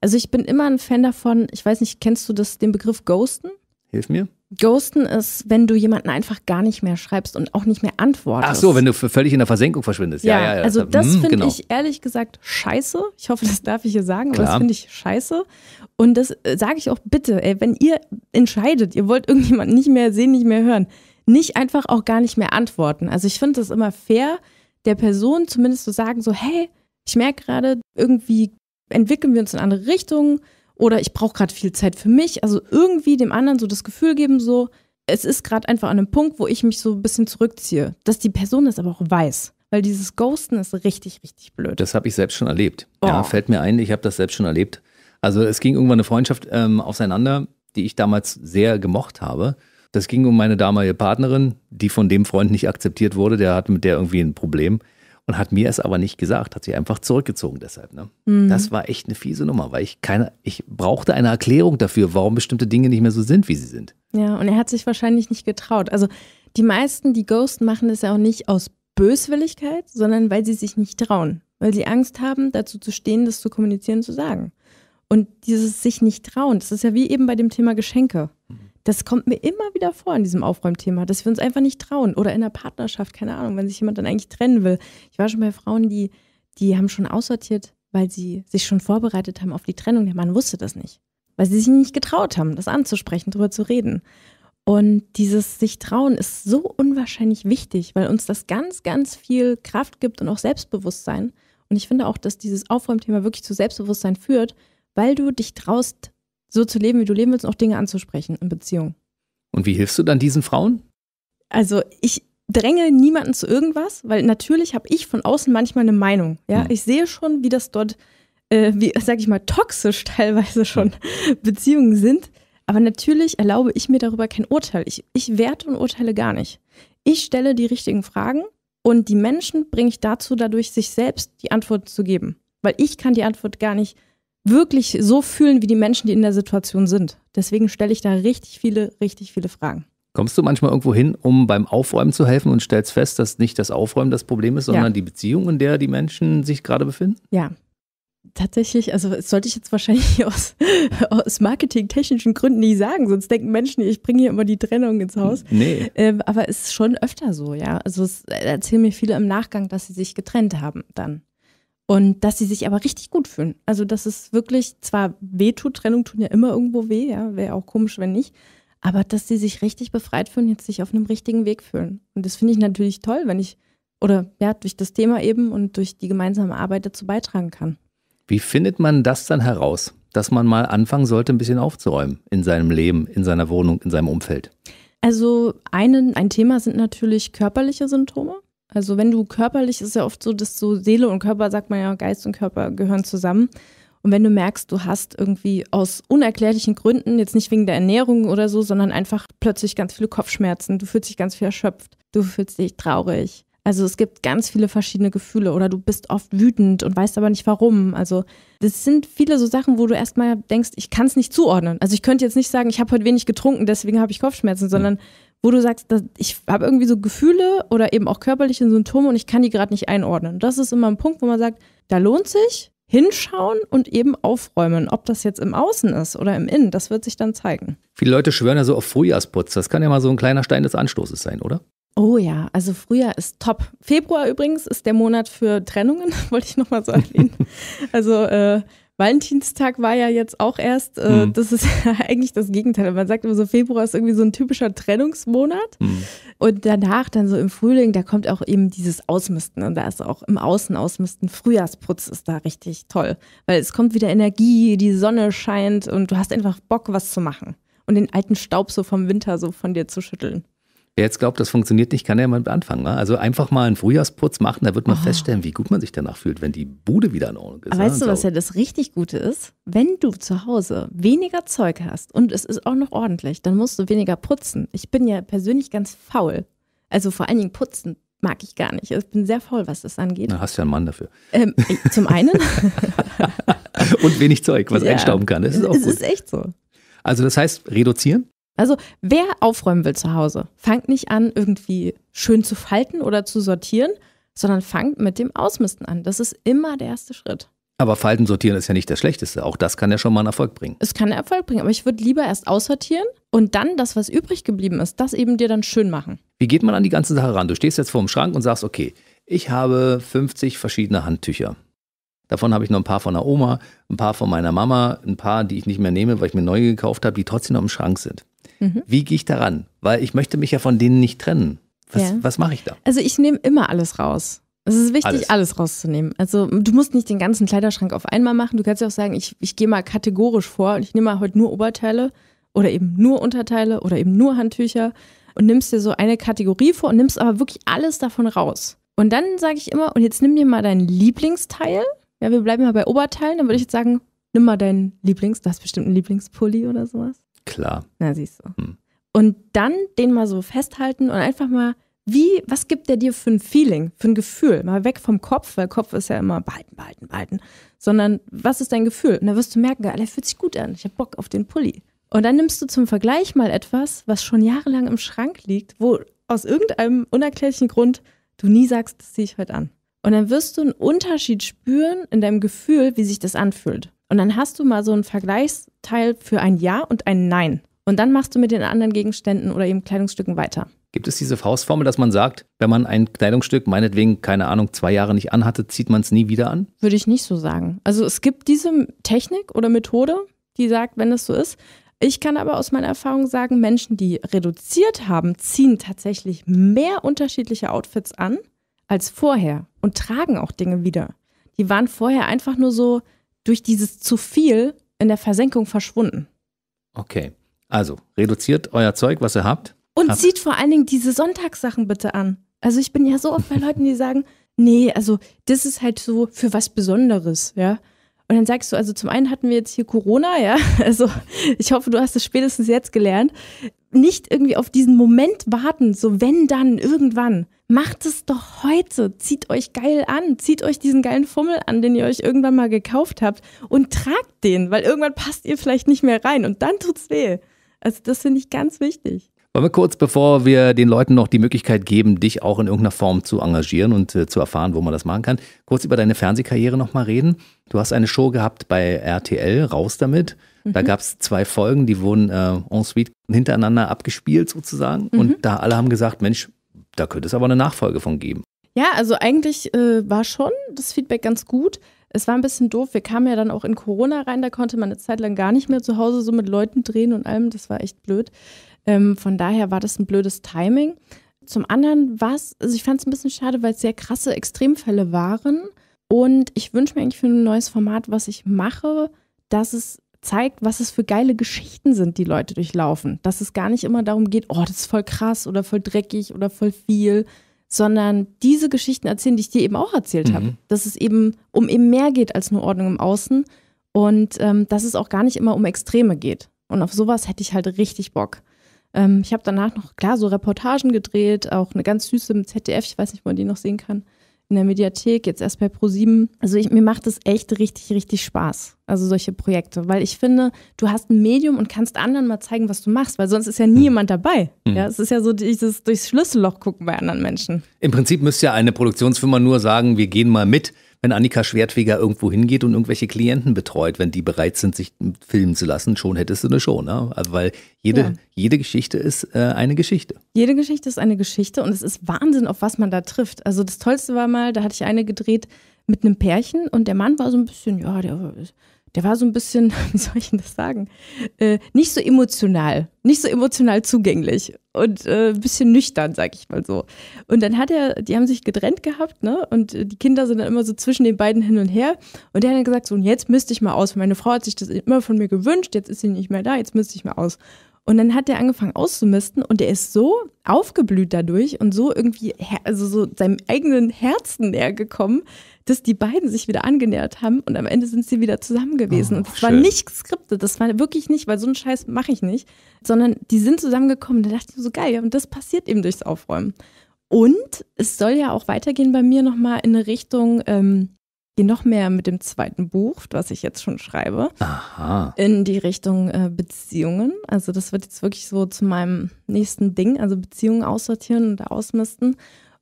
Also ich bin immer ein Fan davon, ich weiß nicht, kennst du das, den Begriff Ghosten? Hilf mir. Ghosten ist, wenn du jemanden einfach gar nicht mehr schreibst und auch nicht mehr antwortest. Ach so,
wenn du völlig in der Versenkung verschwindest. Ja, ja, ja. Also hm, das hm, finde genau. ich
ehrlich gesagt scheiße. Ich hoffe, das darf ich hier sagen, Klar. aber das finde ich scheiße. Und das äh, sage ich auch bitte, ey, wenn ihr entscheidet, ihr wollt irgendjemanden nicht mehr sehen, nicht mehr hören, nicht einfach auch gar nicht mehr antworten. Also ich finde das immer fair, der Person zumindest zu sagen, so, hey, ich merke gerade, irgendwie entwickeln wir uns in andere Richtungen oder ich brauche gerade viel Zeit für mich. Also irgendwie dem anderen so das Gefühl geben, so, es ist gerade einfach an einem Punkt, wo ich mich so ein bisschen zurückziehe, dass die Person das aber auch weiß. Weil dieses Ghosten ist richtig, richtig
blöd. Das habe ich selbst schon erlebt. Oh. Ja, fällt mir ein, ich habe das selbst schon erlebt. Also es ging irgendwann eine Freundschaft ähm, auseinander, die ich damals sehr gemocht habe. Das ging um meine damalige Partnerin, die von dem Freund nicht akzeptiert wurde. Der hat mit der irgendwie ein Problem und hat mir es aber nicht gesagt, hat sie einfach zurückgezogen deshalb. Ne? Mhm. Das war echt eine fiese Nummer, weil ich keine, ich brauchte eine Erklärung dafür, warum bestimmte Dinge nicht mehr so sind, wie sie sind.
Ja, und er hat sich wahrscheinlich nicht getraut. Also die meisten, die Ghost machen, das ja auch nicht aus Böswilligkeit, sondern weil sie sich nicht trauen, weil sie Angst haben, dazu zu stehen, das zu kommunizieren, zu sagen. Und dieses sich nicht trauen, das ist ja wie eben bei dem Thema Geschenke. Mhm das kommt mir immer wieder vor in diesem Aufräumthema, dass wir uns einfach nicht trauen. Oder in der Partnerschaft, keine Ahnung, wenn sich jemand dann eigentlich trennen will. Ich war schon bei Frauen, die, die haben schon aussortiert, weil sie sich schon vorbereitet haben auf die Trennung. Der Mann wusste das nicht. Weil sie sich nicht getraut haben, das anzusprechen, darüber zu reden. Und dieses sich trauen ist so unwahrscheinlich wichtig, weil uns das ganz, ganz viel Kraft gibt und auch Selbstbewusstsein. Und ich finde auch, dass dieses Aufräumthema wirklich zu Selbstbewusstsein führt, weil du dich traust, so zu leben, wie du leben willst und auch Dinge anzusprechen in Beziehung.
Und wie hilfst du dann diesen Frauen?
Also ich dränge niemanden zu irgendwas, weil natürlich habe ich von außen manchmal eine Meinung. Ja, hm. ich sehe schon, wie das dort, äh, wie sag ich mal, toxisch teilweise schon hm. Beziehungen sind. Aber natürlich erlaube ich mir darüber kein Urteil. Ich, ich werte und urteile gar nicht. Ich stelle die richtigen Fragen und die Menschen bringe ich dazu, dadurch sich selbst die Antwort zu geben, weil ich kann die Antwort gar nicht wirklich so fühlen wie die Menschen, die in der Situation sind. Deswegen stelle ich da richtig viele, richtig viele Fragen.
Kommst du manchmal irgendwo hin, um beim Aufräumen zu helfen und stellst fest, dass nicht das Aufräumen das Problem ist, sondern ja. die Beziehung, in der die Menschen sich gerade befinden?
Ja. Tatsächlich, also das sollte ich jetzt wahrscheinlich aus, aus marketingtechnischen Gründen nicht sagen, sonst denken Menschen, ich bringe hier immer die Trennung ins Haus. Nee. Ähm, aber es ist schon öfter so, ja. Also es erzählen mir viele im Nachgang, dass sie sich getrennt haben dann. Und dass sie sich aber richtig gut fühlen. Also, dass es wirklich zwar weh tut, Trennung tun ja immer irgendwo weh, ja, wäre auch komisch, wenn nicht, aber dass sie sich richtig befreit fühlen, jetzt sich auf einem richtigen Weg fühlen. Und das finde ich natürlich toll, wenn ich, oder ja, durch das Thema eben und durch die gemeinsame Arbeit dazu beitragen kann.
Wie findet man das dann heraus, dass man mal anfangen sollte, ein bisschen aufzuräumen in seinem Leben, in seiner Wohnung, in seinem Umfeld?
Also einen, ein Thema sind natürlich körperliche Symptome. Also wenn du körperlich, ist ja oft so, dass so Seele und Körper, sagt man ja, Geist und Körper gehören zusammen. Und wenn du merkst, du hast irgendwie aus unerklärlichen Gründen, jetzt nicht wegen der Ernährung oder so, sondern einfach plötzlich ganz viele Kopfschmerzen, du fühlst dich ganz viel erschöpft, du fühlst dich traurig. Also es gibt ganz viele verschiedene Gefühle oder du bist oft wütend und weißt aber nicht warum. Also das sind viele so Sachen, wo du erstmal denkst, ich kann es nicht zuordnen. Also ich könnte jetzt nicht sagen, ich habe heute wenig getrunken, deswegen habe ich Kopfschmerzen, hm. sondern wo du sagst, ich habe irgendwie so Gefühle oder eben auch körperliche Symptome und ich kann die gerade nicht einordnen. Das ist immer ein Punkt, wo man sagt, da lohnt sich hinschauen und eben aufräumen. Ob das jetzt im Außen ist oder im Innen, das wird sich dann zeigen.
Viele Leute schwören ja so auf Frühjahrsputz. Das kann ja mal so ein kleiner Stein des Anstoßes sein, oder?
Oh ja, also Frühjahr ist top. Februar übrigens ist der Monat für Trennungen, wollte ich nochmal so erwähnen. Also äh, Valentinstag war ja jetzt auch erst, äh, mhm. das ist eigentlich das Gegenteil. Man sagt immer so, Februar ist irgendwie so ein typischer Trennungsmonat. Mhm. Und danach, dann so im Frühling, da kommt auch eben dieses Ausmisten. Und da ist auch im Außenausmisten, Frühjahrsputz ist da richtig toll. Weil es kommt wieder Energie, die Sonne scheint und du hast einfach Bock, was zu machen. Und den alten Staub so vom Winter so von dir zu schütteln.
Wer jetzt glaubt, das funktioniert nicht, kann ja mal anfangen. Ne? Also einfach mal einen Frühjahrsputz machen, da wird man oh. feststellen, wie gut man sich danach fühlt, wenn die Bude wieder in Ordnung ist. Aber weißt ne? du, was ja
das richtig Gute ist? Wenn du zu Hause weniger Zeug hast und es ist auch noch ordentlich, dann musst du weniger putzen. Ich bin ja persönlich ganz faul. Also vor allen Dingen putzen mag ich gar nicht. Ich bin sehr faul, was das angeht. Na,
hast ja einen Mann dafür.
Ähm, zum einen.
und wenig Zeug, was ja. einstauben kann. Das ist auch es gut. ist echt so. Also das heißt, reduzieren,
also wer aufräumen will zu Hause, fangt nicht an, irgendwie schön zu falten oder zu sortieren, sondern fangt mit dem Ausmisten an. Das ist immer der erste
Schritt. Aber Falten sortieren ist ja nicht das Schlechteste. Auch das kann ja schon mal einen Erfolg bringen.
Es kann einen Erfolg bringen, aber ich würde lieber erst aussortieren und dann das, was übrig geblieben ist, das eben dir dann schön machen.
Wie geht man an die ganze Sache ran? Du stehst jetzt vor dem Schrank und sagst, okay, ich habe 50 verschiedene Handtücher. Davon habe ich noch ein paar von der Oma, ein paar von meiner Mama, ein paar, die ich nicht mehr nehme, weil ich mir neue gekauft habe, die trotzdem noch im Schrank sind. Mhm. Wie gehe ich daran? Weil ich möchte mich ja von denen nicht trennen. Was, ja. was mache ich da?
Also ich nehme immer alles raus. Es ist wichtig, alles. alles. rauszunehmen. Also du musst nicht den ganzen Kleiderschrank auf einmal machen. Du kannst ja auch sagen, ich, ich gehe mal kategorisch vor und ich nehme mal heute nur Oberteile oder eben nur Unterteile oder eben nur Handtücher und nimmst dir so eine Kategorie vor und nimmst aber wirklich alles davon raus. Und dann sage ich immer, und jetzt nimm dir mal dein Lieblingsteil. Ja, wir bleiben mal bei Oberteilen. Dann würde ich jetzt sagen, nimm mal deinen Lieblings, du hast bestimmt einen Lieblingspulli oder sowas. Klar. Na, siehst du. Hm. Und dann den mal so festhalten und einfach mal, wie, was gibt der dir für ein Feeling, für ein Gefühl? Mal weg vom Kopf, weil Kopf ist ja immer behalten, behalten, behalten. Sondern was ist dein Gefühl? Und da wirst du merken, der fühlt sich gut an. Ich habe Bock auf den Pulli. Und dann nimmst du zum Vergleich mal etwas, was schon jahrelang im Schrank liegt, wo aus irgendeinem unerklärlichen Grund du nie sagst, das ziehe ich heute an. Und dann wirst du einen Unterschied spüren in deinem Gefühl, wie sich das anfühlt. Und dann hast du mal so einen Vergleichsteil für ein Ja und ein Nein. Und dann machst du mit den anderen Gegenständen oder eben Kleidungsstücken weiter.
Gibt es diese Faustformel, dass man sagt, wenn man ein Kleidungsstück meinetwegen, keine Ahnung, zwei Jahre nicht anhatte, zieht man es nie wieder an?
Würde ich nicht so sagen. Also es gibt diese Technik oder Methode, die sagt, wenn es so ist. Ich kann aber aus meiner Erfahrung sagen, Menschen, die reduziert haben, ziehen tatsächlich mehr unterschiedliche Outfits an als vorher und tragen auch Dinge wieder. Die waren vorher einfach nur so, durch dieses zu viel in der Versenkung verschwunden.
Okay, also reduziert euer Zeug, was ihr habt. Und zieht
vor allen Dingen diese Sonntagssachen bitte an. Also ich bin ja so oft bei Leuten, die sagen, nee, also das ist halt so für was Besonderes, ja. Und dann sagst du, also zum einen hatten wir jetzt hier Corona, ja. Also ich hoffe, du hast es spätestens jetzt gelernt. Nicht irgendwie auf diesen Moment warten, so wenn dann irgendwann. Macht es doch heute. Zieht euch geil an. Zieht euch diesen geilen Fummel an, den ihr euch irgendwann mal gekauft habt und tragt den, weil irgendwann passt ihr vielleicht nicht mehr rein und dann tut's weh. Also das finde ich ganz wichtig.
Wollen wir kurz, bevor wir den Leuten noch die Möglichkeit geben, dich auch in irgendeiner Form zu engagieren und äh, zu erfahren, wo man das machen kann, kurz über deine Fernsehkarriere nochmal reden. Du hast eine Show gehabt bei RTL, raus damit. Mhm. Da gab es zwei Folgen, die wurden äh, ensuite hintereinander abgespielt sozusagen. Mhm. Und da alle haben gesagt, Mensch, da könnte es aber eine Nachfolge von geben.
Ja, also eigentlich äh, war schon das Feedback ganz gut. Es war ein bisschen doof. Wir kamen ja dann auch in Corona rein. Da konnte man eine Zeit lang gar nicht mehr zu Hause so mit Leuten drehen und allem. Das war echt blöd. Ähm, von daher war das ein blödes Timing. Zum anderen war es, also ich fand es ein bisschen schade, weil es sehr krasse Extremfälle waren. Und ich wünsche mir eigentlich für ein neues Format, was ich mache, dass es zeigt, was es für geile Geschichten sind, die Leute durchlaufen. Dass es gar nicht immer darum geht, oh, das ist voll krass oder voll dreckig oder voll viel, sondern diese Geschichten erzählen, die ich dir eben auch erzählt mhm. habe. Dass es eben um eben mehr geht als nur Ordnung im Außen und ähm, dass es auch gar nicht immer um Extreme geht. Und auf sowas hätte ich halt richtig Bock. Ähm, ich habe danach noch, klar, so Reportagen gedreht, auch eine ganz süße im ZDF, ich weiß nicht, ob man die noch sehen kann in der Mediathek, jetzt erst bei ProSieben. Also ich, mir macht es echt richtig, richtig Spaß. Also solche Projekte, weil ich finde, du hast ein Medium und kannst anderen mal zeigen, was du machst, weil sonst ist ja nie mhm. jemand dabei. Mhm. Ja, es ist ja so dieses durchs Schlüsselloch gucken bei anderen Menschen.
Im Prinzip müsste ja eine Produktionsfirma nur sagen, wir gehen mal mit wenn Annika Schwertfeger irgendwo hingeht und irgendwelche Klienten betreut, wenn die bereit sind, sich filmen zu lassen, schon hättest du eine Show, ne? Also weil jede, ja. jede Geschichte ist äh, eine Geschichte.
Jede Geschichte ist eine Geschichte und es ist Wahnsinn, auf was man da trifft. Also das Tollste war mal, da hatte ich eine gedreht mit einem Pärchen und der Mann war so ein bisschen, ja, der der war so ein bisschen, wie soll ich denn das sagen, äh, nicht so emotional, nicht so emotional zugänglich und äh, bisschen nüchtern, sag ich mal so. Und dann hat er, die haben sich getrennt gehabt, ne? Und äh, die Kinder sind dann immer so zwischen den beiden hin und her. Und der hat dann gesagt, so, und jetzt müsste ich mal aus. Meine Frau hat sich das immer von mir gewünscht, jetzt ist sie nicht mehr da, jetzt müsste ich mal aus. Und dann hat er angefangen auszumisten und er ist so aufgeblüht dadurch und so irgendwie, also so seinem eigenen Herzen näher gekommen, dass die beiden sich wieder angenähert haben und am Ende sind sie wieder zusammen gewesen. Oh, und das schön. war nicht skriptet, das war wirklich nicht, weil so einen Scheiß mache ich nicht, sondern die sind zusammengekommen. Da dachte ich mir so geil, ja, und das passiert eben durchs Aufräumen. Und es soll ja auch weitergehen bei mir nochmal in eine Richtung, ähm, gehe noch mehr mit dem zweiten Buch, was ich jetzt schon schreibe,
Aha.
in die Richtung äh, Beziehungen. Also das wird jetzt wirklich so zu meinem nächsten Ding, also Beziehungen aussortieren und ausmisten.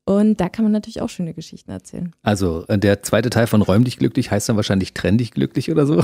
Und da kann man natürlich auch schöne Geschichten erzählen.
Also äh, der zweite Teil von Räum dich glücklich heißt dann wahrscheinlich Trenn dich glücklich oder so.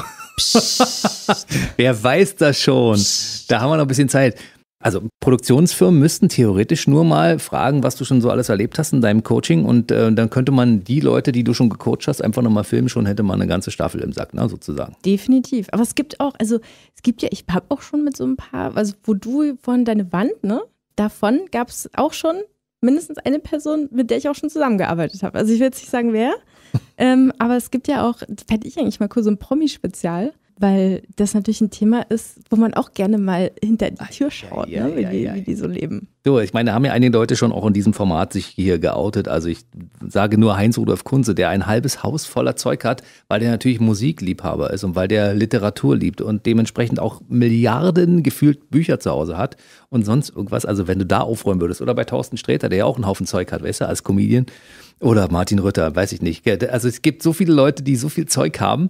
Wer weiß das schon? Psst. Da haben wir noch ein bisschen Zeit. Also Produktionsfirmen müssten theoretisch nur mal fragen, was du schon so alles erlebt hast in deinem Coaching und äh, dann könnte man die Leute, die du schon gecoacht hast, einfach nochmal filmen, schon hätte man eine ganze Staffel im Sack, ne, sozusagen.
Definitiv. Aber es gibt auch, also es gibt ja, ich habe auch schon mit so ein paar, also wo du von deine Wand, ne, davon gab es auch schon mindestens eine Person, mit der ich auch schon zusammengearbeitet habe. Also ich will jetzt nicht sagen, wer. ähm, aber es gibt ja auch, fände ich eigentlich mal cool, so ein Promi-Spezial weil das natürlich ein Thema ist, wo man auch gerne mal hinter die Tür schaut, ja, ja, ne, wie, ja, die, wie, die, so leben.
So, ich meine, da haben ja einige Leute schon auch in diesem Format sich hier geoutet. Also ich sage nur Heinz-Rudolf Kunze, der ein halbes Haus voller Zeug hat, weil der natürlich Musikliebhaber ist und weil der Literatur liebt und dementsprechend auch Milliarden gefühlt Bücher zu Hause hat und sonst irgendwas. Also wenn du da aufräumen würdest oder bei Thorsten Sträter, der ja auch einen Haufen Zeug hat, weißt du, als Comedian oder Martin Rütter, weiß ich nicht. Also es gibt so viele Leute, die so viel Zeug haben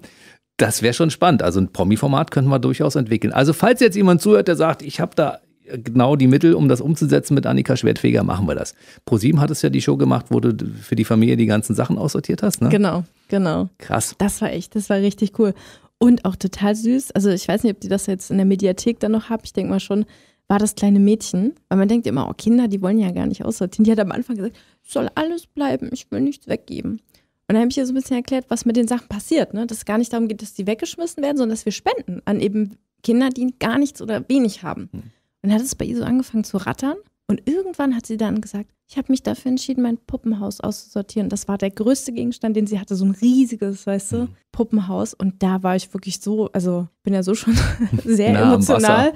das wäre schon spannend. Also ein Promi-Format könnten wir durchaus entwickeln. Also falls jetzt jemand zuhört, der sagt, ich habe da äh, genau die Mittel, um das umzusetzen mit Annika Schwertfeger, machen wir das. ProSieben hat es ja die Show gemacht, wo du für die Familie die ganzen Sachen aussortiert hast, ne? Genau,
genau. Krass. Das war echt, das war richtig cool. Und auch total süß. Also ich weiß nicht, ob die das jetzt in der Mediathek dann noch haben. Ich denke mal schon, war das kleine Mädchen. Weil man denkt immer, oh, Kinder, die wollen ja gar nicht aussortieren. Die hat am Anfang gesagt, soll alles bleiben, ich will nichts weggeben. Und dann habe ich ihr so ein bisschen erklärt, was mit den Sachen passiert. Ne? Dass es gar nicht darum geht, dass die weggeschmissen werden, sondern dass wir spenden an eben Kinder, die gar nichts oder wenig haben. Mhm. Und dann hat es bei ihr so angefangen zu rattern. Und irgendwann hat sie dann gesagt, ich habe mich dafür entschieden, mein Puppenhaus auszusortieren. Das war der größte Gegenstand, den sie hatte, so ein riesiges, weißt du, hm. Puppenhaus. Und da war ich wirklich so, also bin ja so schon sehr nah emotional.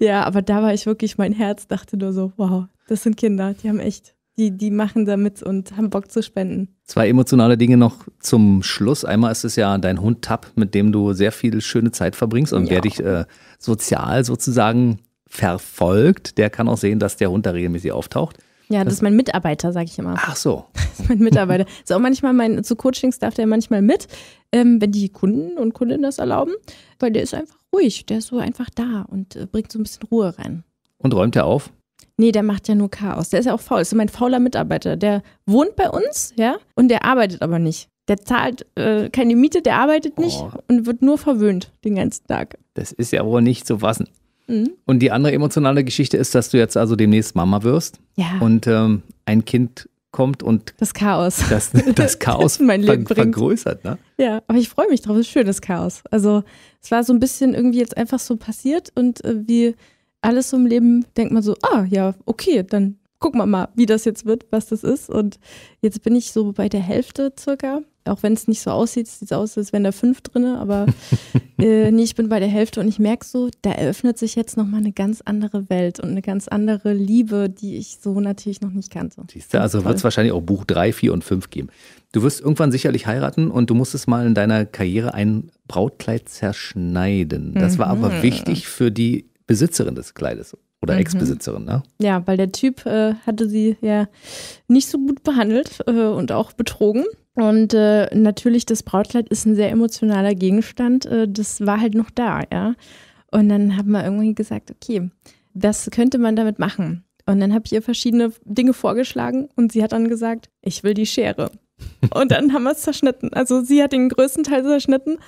Ja, aber da war ich wirklich, mein Herz dachte nur so, wow, das sind Kinder, die haben echt die, die machen da mit und haben Bock zu spenden.
Zwei emotionale Dinge noch zum Schluss. Einmal ist es ja dein Hund Tab, mit dem du sehr viel schöne Zeit verbringst und ja. wer dich äh, sozial sozusagen verfolgt, der kann auch sehen, dass der Hund da regelmäßig auftaucht. Ja, das, das ist mein
Mitarbeiter, sage ich immer. Ach so. Das ist mein Mitarbeiter. Ist auch manchmal mein, zu Coachings darf der manchmal mit, ähm, wenn die Kunden und Kundinnen das erlauben, weil der ist einfach ruhig, der ist so einfach da und äh, bringt so ein bisschen Ruhe rein.
Und räumt er auf?
Nee, der macht ja nur Chaos. Der ist ja auch faul. Das ist mein fauler Mitarbeiter. Der wohnt bei uns, ja, und der arbeitet aber nicht. Der zahlt äh, keine Miete, der arbeitet oh. nicht oh. und wird nur verwöhnt den
ganzen Tag. Das ist ja wohl nicht zu fassen. Mhm. Und die andere emotionale Geschichte ist, dass du jetzt also demnächst Mama wirst. Ja. Und ähm, ein Kind kommt und das Chaos. Das, das Chaos das mein Leben ver vergrößert, ne?
Ja, aber ich freue mich drauf. Es ist schönes Chaos. Also es war so ein bisschen irgendwie jetzt einfach so passiert und äh, wir alles so im Leben denkt man so, ah ja, okay, dann gucken wir mal, wie das jetzt wird, was das ist. Und jetzt bin ich so bei der Hälfte circa. Auch wenn es nicht so aussieht, es sieht aus, als wären da fünf drin, aber äh, nee, ich bin bei der Hälfte und ich merke so, da eröffnet sich jetzt nochmal eine ganz andere Welt und eine ganz andere Liebe, die ich so natürlich noch nicht kannte. Siehst du, also wird es wahrscheinlich
auch Buch 3, 4 und 5 geben. Du wirst irgendwann sicherlich heiraten und du musstest mal in deiner Karriere ein Brautkleid zerschneiden. Das war aber mhm. wichtig für die Besitzerin des Kleides oder mhm. Ex-Besitzerin, ne?
Ja, weil der Typ äh, hatte sie ja nicht so gut behandelt äh, und auch betrogen. Und äh, natürlich, das Brautkleid ist ein sehr emotionaler Gegenstand. Äh, das war halt noch da, ja. Und dann haben wir irgendwie gesagt, okay, was könnte man damit machen? Und dann habe ich ihr verschiedene Dinge vorgeschlagen und sie hat dann gesagt, ich will die Schere. Und dann haben wir es zerschnitten. Also sie hat den größten Teil zerschnitten.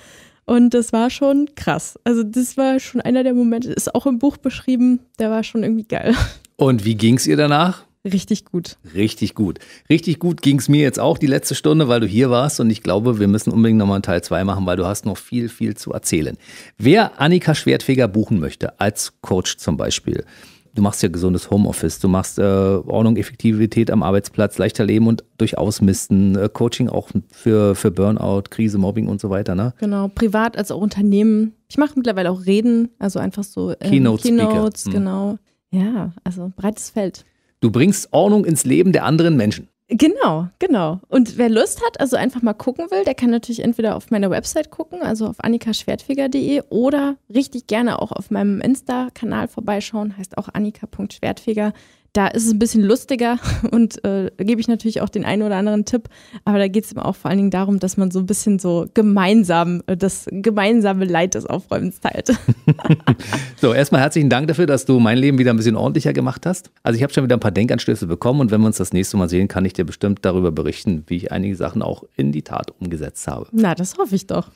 Und das war schon krass. Also das war schon einer der Momente, ist auch im Buch beschrieben, der war schon irgendwie geil.
Und wie ging es ihr danach? Richtig gut. Richtig gut. Richtig gut ging es mir jetzt auch die letzte Stunde, weil du hier warst und ich glaube, wir müssen unbedingt nochmal einen Teil 2 machen, weil du hast noch viel, viel zu erzählen. Wer Annika Schwertfeger buchen möchte, als Coach zum Beispiel, du machst ja gesundes Homeoffice, du machst äh, Ordnung, Effektivität am Arbeitsplatz, leichter Leben und durchaus Misten, äh, Coaching auch für, für Burnout, Krise, Mobbing und so weiter, ne?
Genau, privat als auch Unternehmen. Ich mache mittlerweile auch Reden, also einfach so ähm, Keynote Keynotes, Speaker. Mhm. genau. Ja, also breites Feld.
Du bringst Ordnung ins Leben der anderen Menschen.
Genau, genau. Und wer Lust hat, also einfach mal gucken will, der kann natürlich entweder auf meiner Website gucken, also auf annikaschwertfeger.de oder richtig gerne auch auf meinem Insta-Kanal vorbeischauen, heißt auch annika.schwertfeger. Da ist es ein bisschen lustiger und äh, gebe ich natürlich auch den einen oder anderen Tipp. Aber da geht es eben auch vor allen Dingen darum, dass man so ein bisschen so gemeinsam äh, das gemeinsame Leid des
Aufräumens teilt. so, erstmal herzlichen Dank dafür, dass du mein Leben wieder ein bisschen ordentlicher gemacht hast. Also ich habe schon wieder ein paar Denkanstöße bekommen und wenn wir uns das nächste Mal sehen, kann ich dir bestimmt darüber berichten, wie ich einige Sachen auch in die Tat umgesetzt habe. Na, das hoffe ich doch.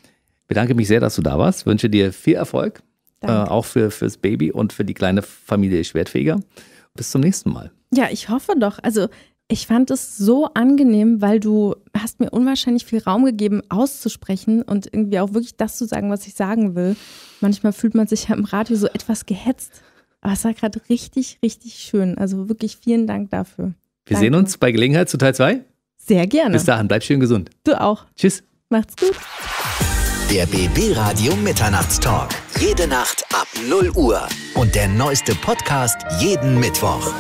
Ich bedanke mich sehr, dass du da warst. Wünsche dir viel Erfolg, äh, auch für, fürs Baby und für die kleine Familie Schwertfeger bis zum nächsten Mal.
Ja, ich hoffe doch. Also ich fand es so angenehm, weil du hast mir unwahrscheinlich viel Raum gegeben, auszusprechen und irgendwie auch wirklich das zu sagen, was ich sagen will. Manchmal fühlt man sich ja im Radio so etwas gehetzt. Aber es war gerade richtig, richtig schön. Also wirklich vielen Dank dafür.
Wir Danke. sehen uns bei Gelegenheit zu Teil 2.
Sehr gerne. Bis
dahin, bleib schön gesund. Du auch. Tschüss. Macht's gut. Der BB Radio Mitternachtstalk. Jede Nacht ab 0 Uhr. Und der neueste Podcast jeden Mittwoch.